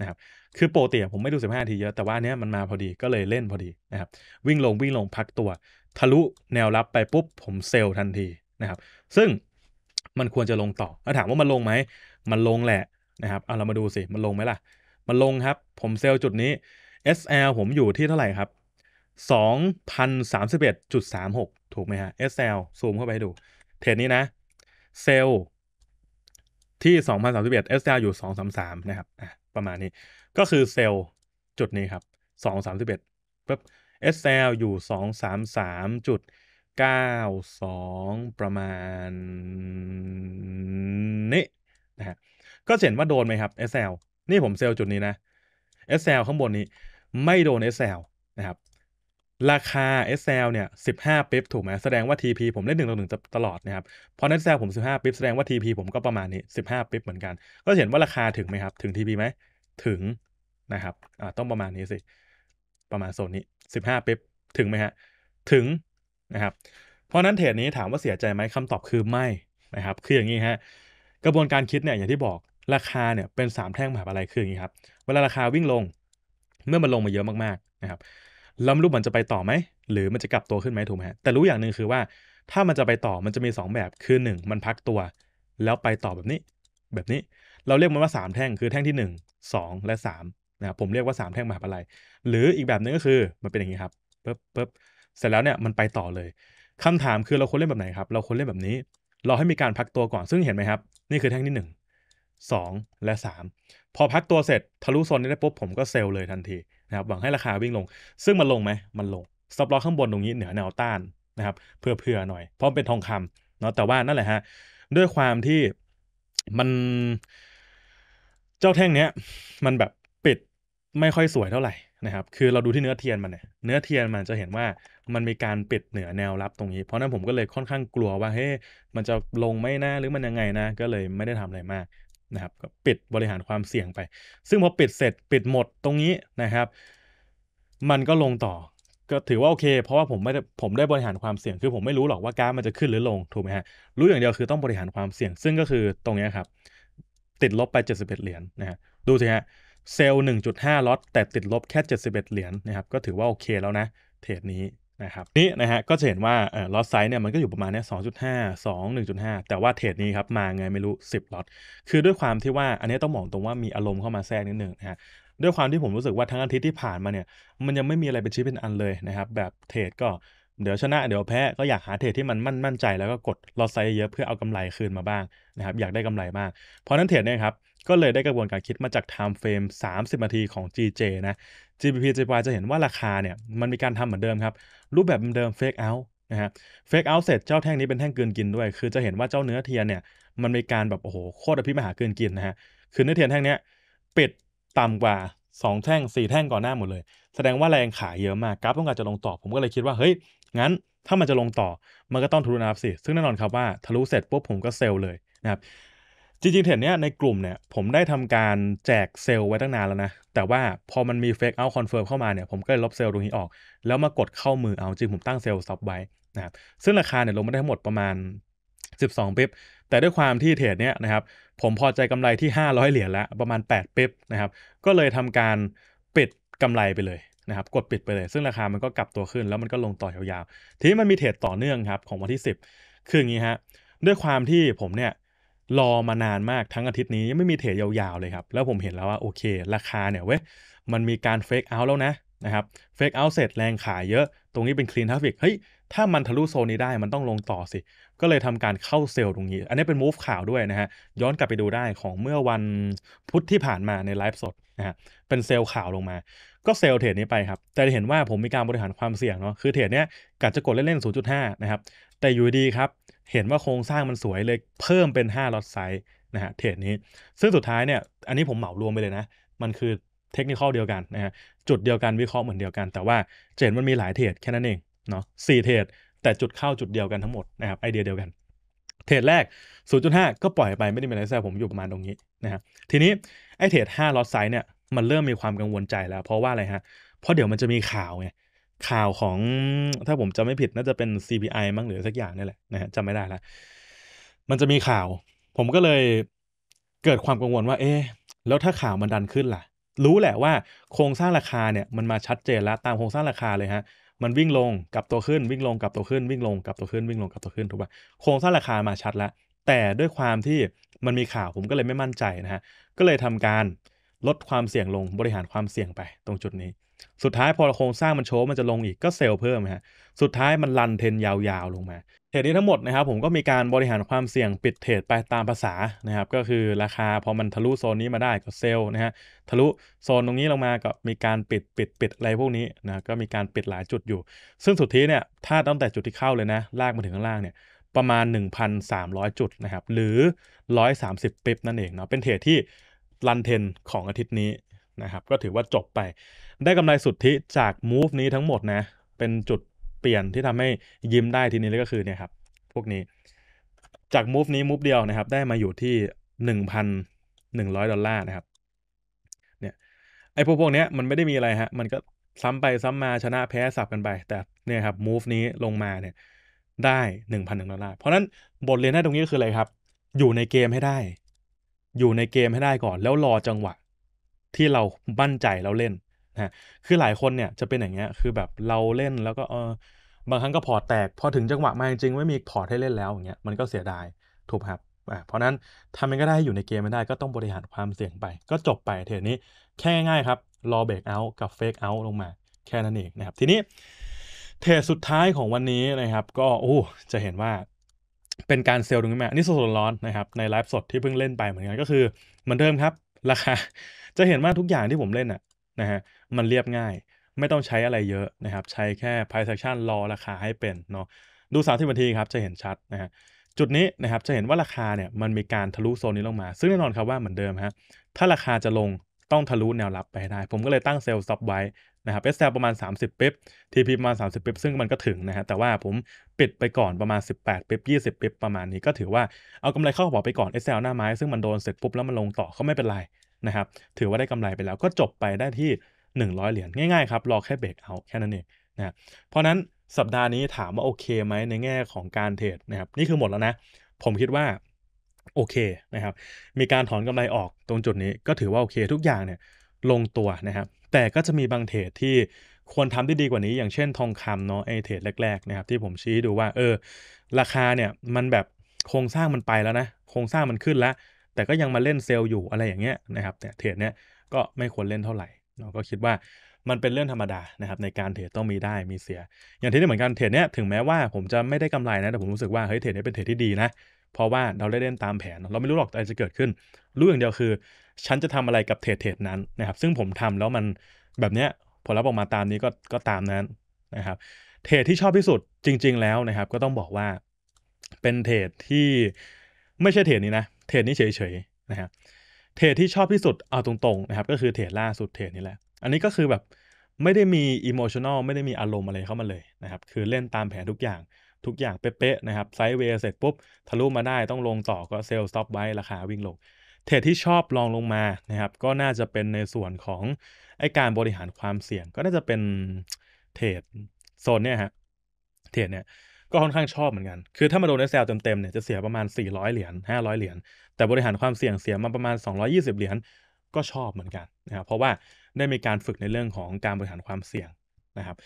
นะครับคือโปรเตียผมไม่ดู 15นาทีเยอะแต่ว่าเนี้ยมันมาพอดี ก็เลยเล่นพอดีนะครับ วิ่งลงวิ่งลงพักตัวทะลุแนวรับไปปุ๊บผมเซลทันทีนะครับ ซึ่งมันควรจะลงต่อถ้าถามว่ามันลงไหมมันลงแหละนะครับเอาเรามาดูสิมันลงไหมล่ะ มันลงครับผมเซลจุดนี้ SL ผมอยู่ที่เท่าไหร่ครับ 2,031.36 ถูกไหมฮะ SL ซูมเข้าไปดูเทรดนี้นะ เซลที่ 2,031 SL อยู่ 233 นะครับประมาณนี้ก็คือเซลล์จุดนี้ครับสองสามสิบเอ็ดปุ๊บ SL อยู่สองสามสามจุดเก้าสองประมาณนี้นะฮะก็เห็นว่าโดนไหมครับ SL นี่ผมเซลล์จุดนี้นะ SL ข้างบนนี้ไม่โดน SL นะครับราคา SL เนี่ย15ปิ๊บถูกไหมแสดงว่า TP ผมเล่นหนึ่งต่อหนึ่งตลอดนะครับพอ SL ผม 15ปิ๊บแสดงว่า TP ผมก็ประมาณนี้ 15ปิ๊บเหมือนกัน ก็เห็นว่าราคาถึงไหมครับถึง TP ไหมถึงนะครับอ่าต้องประมาณนี้สิประมาณโซนนี้ 15ปิ๊บถึงไหมฮะถึงนะครับ เพราะนั้นเทรดนี้ถามว่าเสียใจไหมคำตอบคือไม่นะครับคืออย่างนี้ฮะกระบวนการคิดเนี่ยอย่างที่บอกราคาเนี่ยเป็น 3 แท่งมหาอะไรคืออย่างนี้ครับเวลาราคาวิ่งลงเมื่อมันลงมาเยอะมาก ๆ นะครับแล้วไม่รู้มันจะไปต่อไหมหรือมันจะกลับตัวขึ้นไหมถูกไหมแต่รู้อย่างหนึ่งคือว่าถ้ามันจะไปต่อมันจะมี 2 แบบคือ 1 มันพักตัว แล้วไปต่อแบบนี้ แบบนี้เราเรียกมันว่า3แท่งคือแท่งที่ 1 2 และ3นะครับผมเรียกว่า 3 แท่งมหาปลัยหรืออีกแบบหนึ่งก็คือมันเป็นอย่างนี้ครับปึ๊บปึ๊บเสร็จแล้วเนี่ยมันไปต่อเลย คำถามคือเราควรเล่นแบบไหนครับ เราควรเล่นแบบนี้ เราให้มีการพักตัวก่อนซึ่งเห็นไหมครับนี่คือแท่งที่ 1 2และ3 พอพักตัวเสร็จทะลุโซนนี้ได้ปุ๊บผมก็เซลเลยทันทีนะครับหวังให้ราคาวิ่งลง ซึ่งมันลงไหมมันลงสต็อปลอข้างบนตรงนี้เหนือแนวต้านนะครับเพื่อๆหน่อยเพราะเป็นทองคำเนาะ แต่ว่านั่นแหละฮะ ด้วยความที่มันเจ้าแท่งเนี้ยมันแบบปิดไม่ค่อยสวยเท่าไหร่นะครับ คือเราดูที่เนื้อเทียนมันเนี่ย เนื้อเทียนมันจะเห็นว่ามันมีการปิดเหนือแนวรับตรงนี้ เพราะนั้นผมก็เลยค่อนข้างกลัวว่าเฮ้ยมันจะลงไม่น่าหรือมันยังไงนะ ก็เลยไม่ได้ทำอะไรมากนะครับ ก็ปิดบริหารความเสี่ยงไป ซึ่งพอปิดเสร็จปิดหมดตรงนี้นะครับ มันก็ลงต่อ ก็ถือว่าโอเค เพราะว่าผมไม่ด้ผมได้บริหารความเสี่ยง คือผมไม่รู้หรอกว่าก้ามันจะขึ้นหรือลง ถูกไหมฮะ รู้อย่างเดียวคือต้องบริหารความเสี่ยง ซึ่งก็คือตรงนี้ครับ ติดลบไป 71 เหรียญนนะฮะดูสิฮะ เซลล์ 1.5 ล็อต แต่ติดลบแค่ 71 เหรียญนะครับ ก็ถือว่าโอเคแล้วนะ เทรดนี้นะครับนี่นะฮะก็จะเห็นว่าล็อตไซส์เนี่ยมันก็อยู่ประมาณเนี้ยสองจุดห้าสองหนึ่งจุดห้าแต่ว่าเทรดนี้ครับมาไงไม่รู้สิบล็อตคือด้วยความที่ว่าอันนี้ต้องบอกตรงว่ามีอารมณ์เข้ามาแทรกนิดหนึ่งนะฮะด้วยความที่ผมรู้สึกว่าทั้งอาทิตย์ที่ผ่านมาเนี่ยมันยังไม่มีอะไรเป็นชิ้นเป็นอันเลยนะครับแบบเทรดก็เดี๋ยวชนะเดี๋ยวแพ้ก็อยากหาเทรดที่มันมั่นมั่นใจแล้วก็กดลอตไซส์เยอะเพื่อเอากำไรคืนมาบ้างนะครับอยากได้กำไรมาก เพราะนั้นเทรดเนี่ยครับก็เลยได้กระบวนการคิดมาจาก time frame 30 นาทีของ GJ นะ GBP JPY จะเห็นว่าราคาเนี่ยมันมีการทำเหมือนเดิมครับรูปแบบเดิม fake out นะฮะ fake out เสร็จเจ้าแท่งนี้เป็นแท่งเกินกินด้วย คือจะเห็นว่าเจ้าเนื้อเทียนเนี่ยมันมีการแบบโอ้โหโคตรอภิมหาเกินกินนะฮะคือเนื้อเทียนแท่งนี้ปิดต่ำกว่า 2 แท่ง 4 แท่งก่อนหน้าหมดเลย แสดงว่าแรงขายเยอะมากกราฟต้องการจะลงต่อ ผมก็เลยคิดว่าเฮ้ยงั้นถ้ามันจะลงต่อมันก็ต้องทะลุนะครับสิ ซึ่งแน่นอนครับว่าทะลุเสร็จปุ๊บผมก็เซลเลยนะครับจริงๆเทรดเนี้ยในกลุ่มเนี่ยผมได้ทำการแจกเซลล์ไว้ตั้งนานแล้วนะ แต่ว่าพอมันมีเฟกเอาคอนเฟิร์มเข้ามาเนี่ยผมก็เลยลบเซลล์ตรงนี้ออก แล้วมากดเข้ามือเอาจริงผมตั้งเซลล์ซับไว้นะครับซึ่งราคาเนี่ยลงมาได้ทั้งหมดประมาณ 12ปิบแต่ด้วยความที่เทรดเนี้ยนะครับผมพอใจกำไรที่ 500 เหรียญแล้ว ประมาณ 8ปิ๊บนะครับก็เลยทำการปิดกำไรไปเลยนะครับ กดปิดไปเลย ซึ่งราคามันก็กลับตัวขึ้นแล้วมันก็ลงต่อยาวๆทีนี้มันมีเทรดต่อเนื่องครับของวันที่ 10คืออย่างนี้ฮะด้วยความที่ผมเนี่ยรอมานานมากทั้งอาทิตย์นี้ ยังไม่มีเทรดยาวๆเลยครับ แล้วผมเห็นแล้วว่า โอเค ราคาเนี่ยเว้ยมันมีการเฟกเอาท์แล้วนะนะครับเฟกเอาท์เสร็จแรงขายเยอะตรงนี้เป็นคลีนทราฟิกเฮ้ย ถ้ามันทะลุโซนนี้ได้มันต้องลงต่อสิ ก็เลยทำการเข้าเซลล์ตรงนี้ อันนี้เป็นมูฟข่าวด้วยนะฮะย้อนกลับไปดูได้ของเมื่อวันพุธที่ผ่านมาในไลฟ์สดนะฮะเป็นเซลล์ข่าวลงมา ก็เซลล์เทรดนี้ไปครับแต่เห็นว่าผมมีการบริหารความเสี่ยงเนาะคือเทรดเนี้ยกะจะกดเล่นๆ 0.5 นะครับแต่อยู่ดีครับเห็นว่าโครงสร้างมันสวยเลย เพิ่มเป็น 5ล็อตไซส์นะฮะเทรดนี้ซึ่งสุดท้ายเนี่ยอันนี้ผมเหมารวมไปเลยนะ มันคือเทคนิคเดียวกันนะฮะจุดเดียวกันวิเคราะห์เหมือนเดียวกันแต่ว่าเจนมันมีหลายเทรดแค่นั้นเองเนาะสี่เทรดแต่จุดเข้าจุดเดียวกันทั้งหมดนะครับไอเดียเดียวกันเทรดแรก 0.5 ก็ปล่อยไปไม่ได้มีอะไรแซ่ผมอยู่ประมาณตรงนี้นะฮะทีนี้ไอเทรด5ล็อตไซส์เนี่ยมันเริ่มมีความกังวลใจแล้ว เพราะว่าอะไรฮะเพราะเดี๋ยวมันจะมีข่าวไงข่าวของถ้าผมจำไม่ผิด น่าจะเป็น CPI มั้งหรือสักอย่างนี่แหละนะฮะจำไม่ได้ละ มันจะมีข่าว ผมก็เลยเกิดความกังวลว่าเอ๊ะแล้วถ้าข่าวมันดันขึ้นล่ะ รู้แหละว่าโครงสร้างราคาเนี่ยมันมาชัดเจนแล้ว ตามโครงสร้างราคาเลยฮะ มันวิ่งลงกับตัวขึ้น วิ่งลงกับตัวขึ้น วิ่งลงกับตัวขึ้น วิ่งลงกับตัวขึ้นถูกป่ะโครงสร้างราคามาชัดแล้วแต่ด้วยความที่มันมีข่าวผมก็เลยไม่มั่นใจนะฮะก็เลยทำการลดความเสี่ยงลงบริหารความเสี่ยงไปตรงจุดนี้สุดท้ายพอโครงสร้างมันโชว์มันจะลงอีกก็เซลล์เพิ่มฮะสุดท้ายมันลันเทนยาวๆ ลงมา เทรดนี้ทั้งหมดนะครับผมก็มีการบริหารความเสี่ยงปิดเทรดไปตามภาษานะครับก็คือราคาพอมันทะลุโซนนี้มาได้ก็เซลล์นะฮะทะลุโซนตรงนี้ลงมาก็มีการปิดปิดปิดอะไรพวกนี้นะก็มีการปิดหลายจุดอยู่ ซึ่งสุดที่เนี่ยถ้าตั้งแต่จุดที่เข้าเลยนะลากมาถึงข้างล่างเนี่ยประมาณ 1,300 จุดนะครับหรือ 130ปิบนั่นเองเนาะเป็นเทรดที่ลันเทนของอาทิตย์นี้นะครับก็ถือว่าจบไปได้กำไรสุทธิจากมูฟนี้ทั้งหมดนะ เป็นจุดเปลี่ยนที่ทำให้ยิ้มได้ทีนี้ก็คือเนี่ยครับพวกนี้ จากมูฟนี้มูฟเดียวนะครับ ได้มาอยู่ที่หนึ่งพันหนึ่งร้อยดอลลาร์นะครับ เนี่ยไอ้พวกพวกเนี้ยมันไม่ได้มีอะไรฮะ มันก็ซ้ำไปซ้ำมาชนะแพ้สับกันไป แต่เนี่ยครับมูฟนี้ลงมาเนี่ยได้หนึ่งพันหนึ่งดอลลาร์เพราะนั้นบทเรียนได้ตรงนี้คืออะไรครับ อยู่ในเกมให้ได้ อยู่ในเกมให้ได้ก่อน แล้วรอจังหวะ ที่เรามั่นใจเราเล่นนะคือหลายคนเนี่ยจะเป็นอย่างเงี้ยคือแบบเราเล่นแล้วก็เออบางครั้งก็พอร์ตแตก พอถึงจังหวะมาจริงไม่มีพอร์ตให้เล่นแล้วอย่างเงี้ยมันก็เสียดายถูกครับอ่าเพราะนั้นทำมันก็ได้อยู่ในเกมไม่ได้ก็ต้องบริหารความเสี่ยงไป ก็จบไปเทนี้แค่ง่ายๆครับรอเบรกเอาท์กับเฟกเอาท์ลงมาแค่นั้นเองนะครับ ทีนี้เทดสุดท้ายของวันนี้นะครับ ก็โอ้ จะเห็นว่าเป็นการเซลล์ตรงนี้มานี่สดๆร้อนนะครับ ในไลฟ์สดที่เพิ่งเล่นไป เหมือนกันก็คือเหมือนเดิมครับ ราคาจะเห็นว่าทุกอย่างที่ผมเล่นอ่ะนะฮะมันเรียบง่าย ไม่ต้องใช้อะไรเยอะนะครับ ใช้แค่ price action รอราคาให้เป็นเนาะดู30นาทีครับจะเห็นชัดนะฮะจุดนี้นะครับจะเห็นว่าราคาเนี่ย มันมีการทะลุโซนนี้ลงมา ซึ่งแน่นอนครับว่าเหมือนเดิมฮะถ้าราคาจะลงต้องทะลุแนวรับไปได้ ผมก็เลยตั้งเซลล์ซับไว้นะครับ SL ประมาณ 30ปิ๊บ TP ประมาณ30ปิ๊บซึ่งมันก็ถึงนะฮะแต่ว่าผมปิดไปก่อนประมาณ18ปิ๊บ20ปิ๊บประมาณนี้ ก็ถือว่าเอากำไรเข้ากระเป๋าไปก่อน SL หน้าไม้ซึ่งมันโดนเสร็จปุ๊บแล้วมันลงต่อก็ไม่เป็นไรนะครับถือว่าได้กำไรไปแล้ว ก็จบไปได้ที่100 เหรียญง่าย ๆ ครับ รอ แค่เบรกเอา แค่นั้นเองนะเพราะนั้นสัปดาห์นี้ถามว่า โอเคไหมในแง่ของการเทรดนะครับนี่คือหมดแล้วนะ ผมคิดว่า โอเคนะครับ มีการถอนกำไรออกตรงจุดนี้ก็ถือว่า โอเค ทุกอย่างเนี่ยลงตัวนะครับแต่ก็จะมีบางเทรดที่ควรทำได้ดีกว่านี้ อย่างเช่นทองคำเนาะไอเทรดแรกๆนะครับที่ผมชี้ดูว่า เออราคาเนี่ยมันแบบโครงสร้างมันไปแล้วนะโครงสร้างมันขึ้นแล้ว แต่ก็ยังมาเล่นเซลล์อยู่อะไรอย่างเงี้ยนะครับเนี่ยเทรดเนี้ยก็ไม่ควรเล่นเท่าไหร่เราก็คิดว่ามันเป็นเรื่องธรรมดานะครับในการเทรดต้องมีได้มีเสีย อย่างที่นี่เหมือนกันเทรดเนี้ยถึงแม้ว่าผมจะไม่ได้กำไรนะ แต่ผมรู้สึกว่าเฮ้ยเทรดนี้เป็นเทรดที่ดีนะ เพราะว่าเราได้เล่นตามแผนเราไม่รู้หรอกอะไรจะเกิดขึ้น รู้อย่างเดียวคือฉันจะทำอะไรกับเทรดเทรดนั้นนะครับ ซึ่งผมทำแล้วมันแบบเนี้ย ผลลัพธ์ออกมาตามนี้ก็ก็ตามนั้นนะครับเทรดที่ชอบที่สุดจริง ๆแล้วนะครับ ก็ต้องบอกว่าเป็นเทรดที่ไม่ใช่เทรดนี้นะ เทรดนี้เฉยๆนะครับเทรดที่ชอบที่สุดเอาตรงๆนะครับก็คือเทรดล่าสุดเทรดนี่แหละ อันนี้ก็คือแบบไม่ได้มีอิโมชันอลไม่ได้มีอารมณ์อะไรเข้ามาเลยนะครับ คือเล่นตามแผนทุกอย่างทุกอย่างเป๊ะๆนะครับไซด์เวย์เสร็จ ปุ๊บทะลุมาได้ต้องลงต่อก็เซลล์สต็อปไว้ราคาวิ่งลง เทรดที่ชอบลองลงมานะครับ ก็น่าจะเป็นในส่วนของ ไอการบริหารความเสี่ยงก็น่าจะเป็นเทรดโซนเนี่ยฮะเทรดเนี่ยก็ค่อนข้างชอบเหมือนกัน คือถ้ามาโดนซลเต็มๆ เนี่ยจะเสียประมาณ 400 เหรียญ 500 เหรียญ แต่บริหารความเสี่ยงเสียมาประมาณ 220 เหรียญ ก็ชอบเหมือนกันนะครับ เพราะว่าได้มีการฝึกในเรื่องของการบริหารความเสี่ยงนะครับ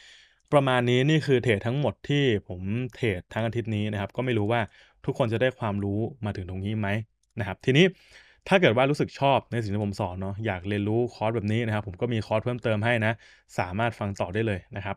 ประมาณนี้นี่คือเทรดทั้งหมดที่ผมเทรดทั้งอาทิตย์นี้นะครับ ก็ไม่รู้ว่าทุกคนจะได้ความรู้มาถึงตรงนี้ไหมนะครับ ทีนี้ถ้าเกิดว่ารู้สึกชอบในสิ่งที่ผมสอนเนาะ อยากเรียนรู้คอร์สแบบนี้นะครับ ผมก็มีคอร์สเพิ่มเติมให้นะ สามารถฟังต่อได้เลยนะครับ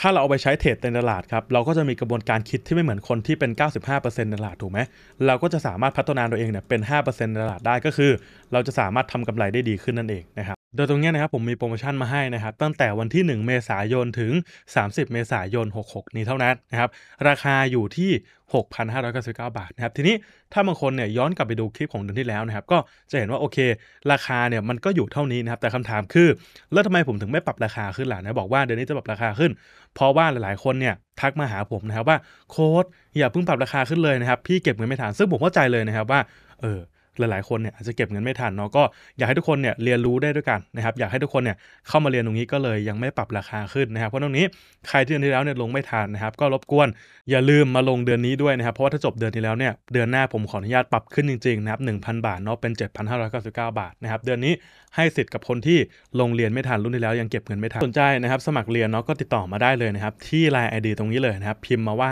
ถ้าเราเอาไปใช้เทรดในตลาดครับเราก็จะมีกระบวนการคิดที่ไม่เหมือนคนที่เป็น 95%ในตลาด ถูกไหมเราก็จะสามารถพัฒนาตัวเองเนี่ยเป็น5%ในตลาดได้ก็คือ เราจะสามารถทำกำไรได้ดีขึ้นนั่นเองนะครับโดยตรงนี้นะครับผมมีโปรโมชั่นมาให้นะครับตั้งแต่วันที่ 1 เมษายนถึง 30 เมษายน 66 นี้เท่านั้นนะครับราคาอยู่ที่6,599บาท นะครับ ทีนี้ถ้าบางคนเนี่ยย้อนกลับไปดูคลิปของเดือนที่แล้วนะครับก็จะเห็นว่าโอเค ราคาเนี่ยมันก็อยู่เท่านี้นะครับแต่คำถามคือแล้วทำไมผมถึงไม่ปรับราคาขึ้นล่ะนะบอกว่าเดือนนี้จะปรับราคาขึ้น เพราะว่าหลายๆคนเนี่ยทักมาหาผมนะครับว่าโค้ดอย่าเพิ่งปรับราคาขึ้นเลยนะครับพี่เก็บเงินไม่ทันซึ่งผมเข้าใจเลยนะครับว่าเออหลายๆคน เนี่ยอาจจะ เก็บ เงิน ไม่ ทัน เนาะ ก็ อยากให้ทุก คน เนี่ย เรียนรู้ได้ด้วยกัน นะครับ อยากให้ทุกคน เนี่ย เข้ามาเรียน ตรงนี้ ก็เลย ยังไม่ปรับราคาขึ้น นะครับ เพราะ ตรงนี้ ใครที่เดือนที่แล้ว เนี่ย ลงไม่ ทัน นะครับ ก็รบกวน อย่าลืมมาลง เดือนนี้ ด้วย นะครับ เพราะว่า ถ้า จบ เดือนที่แล้ว เนี่ย เดือน หน้า ผม ขออนุญาต ปรับ ขึ้น จริงๆนะครับหนึ่งพันบาท เนาะ เป็นเเจ็ดพันห้้ารอยกเก้าบาท นะครับ เดือนนี้ให้สิทธิ์กับคนที่ลงเรียนไม่ทันรุ่นที่แล้วยังเก็บเงินไม่ทันสนใจนะครับสมัครเรียนเนาะก็ติดต่อมาได้เลยนะครับที่ Line ID ตรงนี้เลยนะครับพิมพ์มาว่า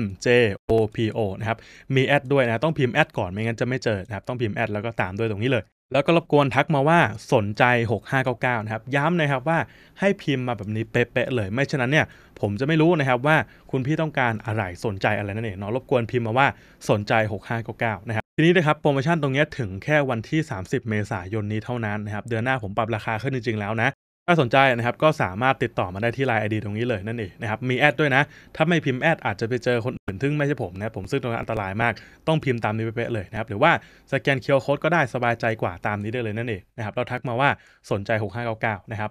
M J O P O นะครับมีแอดด้วยนะต้องพิมพ์แอดก่อนไม่งั้นจะไม่เจอนะครับต้องพิมพ์แอดแล้วก็ตามด้วยตรงนี้เลย แล้วก็รบกวนทักมาว่าสนใจ 6599นะครับย้ำนะครับว่าให้พิมพ์มาแบบนี้เป๊ะๆเลย ไม่ฉะนั้นเนี่ยผมจะไม่รู้นะครับว่าคุณพี่ต้องการอะไรสนใจอะไรนั่นเองเนาะรบกวนพิมพ์มาว่าสนใจ 6599นะครับทีนี้นะครับ โปรโมชั่นตรงนี้ถึงแค่วันที่ 30 เมษายนนี้เท่านั้นนะครับเดือนหน้าผมปรับราคาขึ้นจริง ๆ แล้วนะถ้าสนใจนะครับก็สามารถติดต่อมาได้ที่ Line ID ตรงนี้เลย นั่นเองนะครับมีแอดด้วยนะ ถ้าไม่พิมพ์แอดอาจจะไปเจอคนอื่นซึ่งไม่ใช่ผมนะผมซึ่งตรงนั้นอันตรายมาก ต้องพิมพ์ตามนี้เป๊ะเลยนะครับ หรือว่าสแกนเคอร์โค้ดก็ได้สบายใจกว่าตามนี้ได้เลยนั่นเองนะครับเราทักมาว่าสนใจ6599นะครับ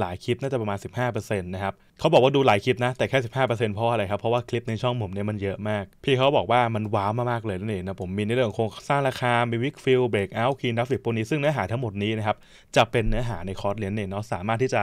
หลายคลิปน่าจะประมาณ 15%นะครับ เขาบอกว่าดูหลายคลิปนะ แต่แค่ 15%เพราะอะไรครับ เพราะว่าคลิปในช่องผมเนี่ยมันเยอะมาก พี่เขาบอกว่ามันว้าวมากๆเลยนั่นเองนะ ผมมีในเรื่องโครงสร้างราคามีวิกฟิลเบรกเอาท์คีนดัฟฟิกโปนี้ซึ่งเนื้อหาทั้งหมดนี้นะครับ จะเป็นเนื้อหาในคอร์สเรียนเนี่ยเนาะสามารถที่จะ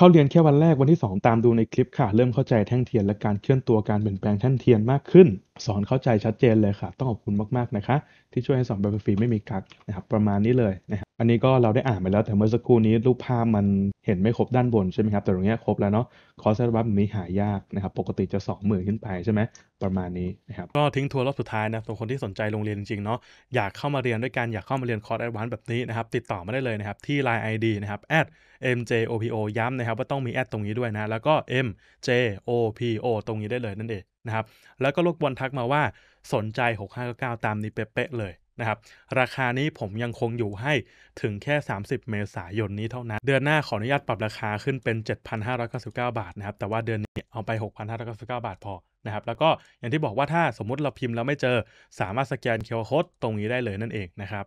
เข้าเรียนแค่วันแรก วันที่ 2 ตามดูในคลิปค่ะ เริ่มเข้าใจแท่งเทียนและการเคลื่อนตัวการเปลี่ยนแปลงแท่งเทียนมากขึ้น สอนเข้าใจชัดเจนเลยค่ะ ต้องขอบคุณมากๆ นะคะที่ช่วยให้สอนแบบฟรีไม่มีกักนะครับ ประมาณนี้เลยนะครับอันนี้ก็เราได้อ่านไปแล้วแต่เมื่อสักครู่นี้ รูปภาพมันเห็นไม่ครบด้านบนใช่ไหมครับแต่ตรงนี้ครบแล้วเนาะคอร์สร์บัฟบนี้หายากนะครับปกติจะ2มื่นขึ้นไปใช่ไหมประมาณนี้นะครับก็ทิ้งทัวร์รอบสุดท้ายนะสำหรับคนที่สนใจโรงเรียนจริงๆเนาะอยากเข้ามาเรียนด้วยกันอยากเข้ามาเรียนคอร์สแอดวานซ์แบบนี้นะครับติดต่อมาได้เลยนะครับที่ Line ID นะครับ MJOPO ย้ำนะครับว่าต้องมีแอดตรงนี้ด้วยนะ แล้วก็ MJOPO ตรงนี้ได้เลยนั่นเองนะครับ แล้วก็ลูกบอลทักมาว่าสนใจ 6599ตามนี้เป๊ะเลยนะครับ ราคานี้ผมยังคงอยู่ให้ถึงแค่ 30 เมษายนนี้เท่านั้น เดือนหน้าขออนุญาตปรับราคาขึ้นเป็น 7,599บาทนะครับ แต่ว่าเดือนนี้เอาไป 6,599บาทพอนะครับ แล้วก็อย่างที่บอกว่าถ้าสมมุติเราพิมพ์แล้วไม่เจอสามารถสแกนเคอร์โคดตรงนี้ได้เลยนั่นเองนะครับ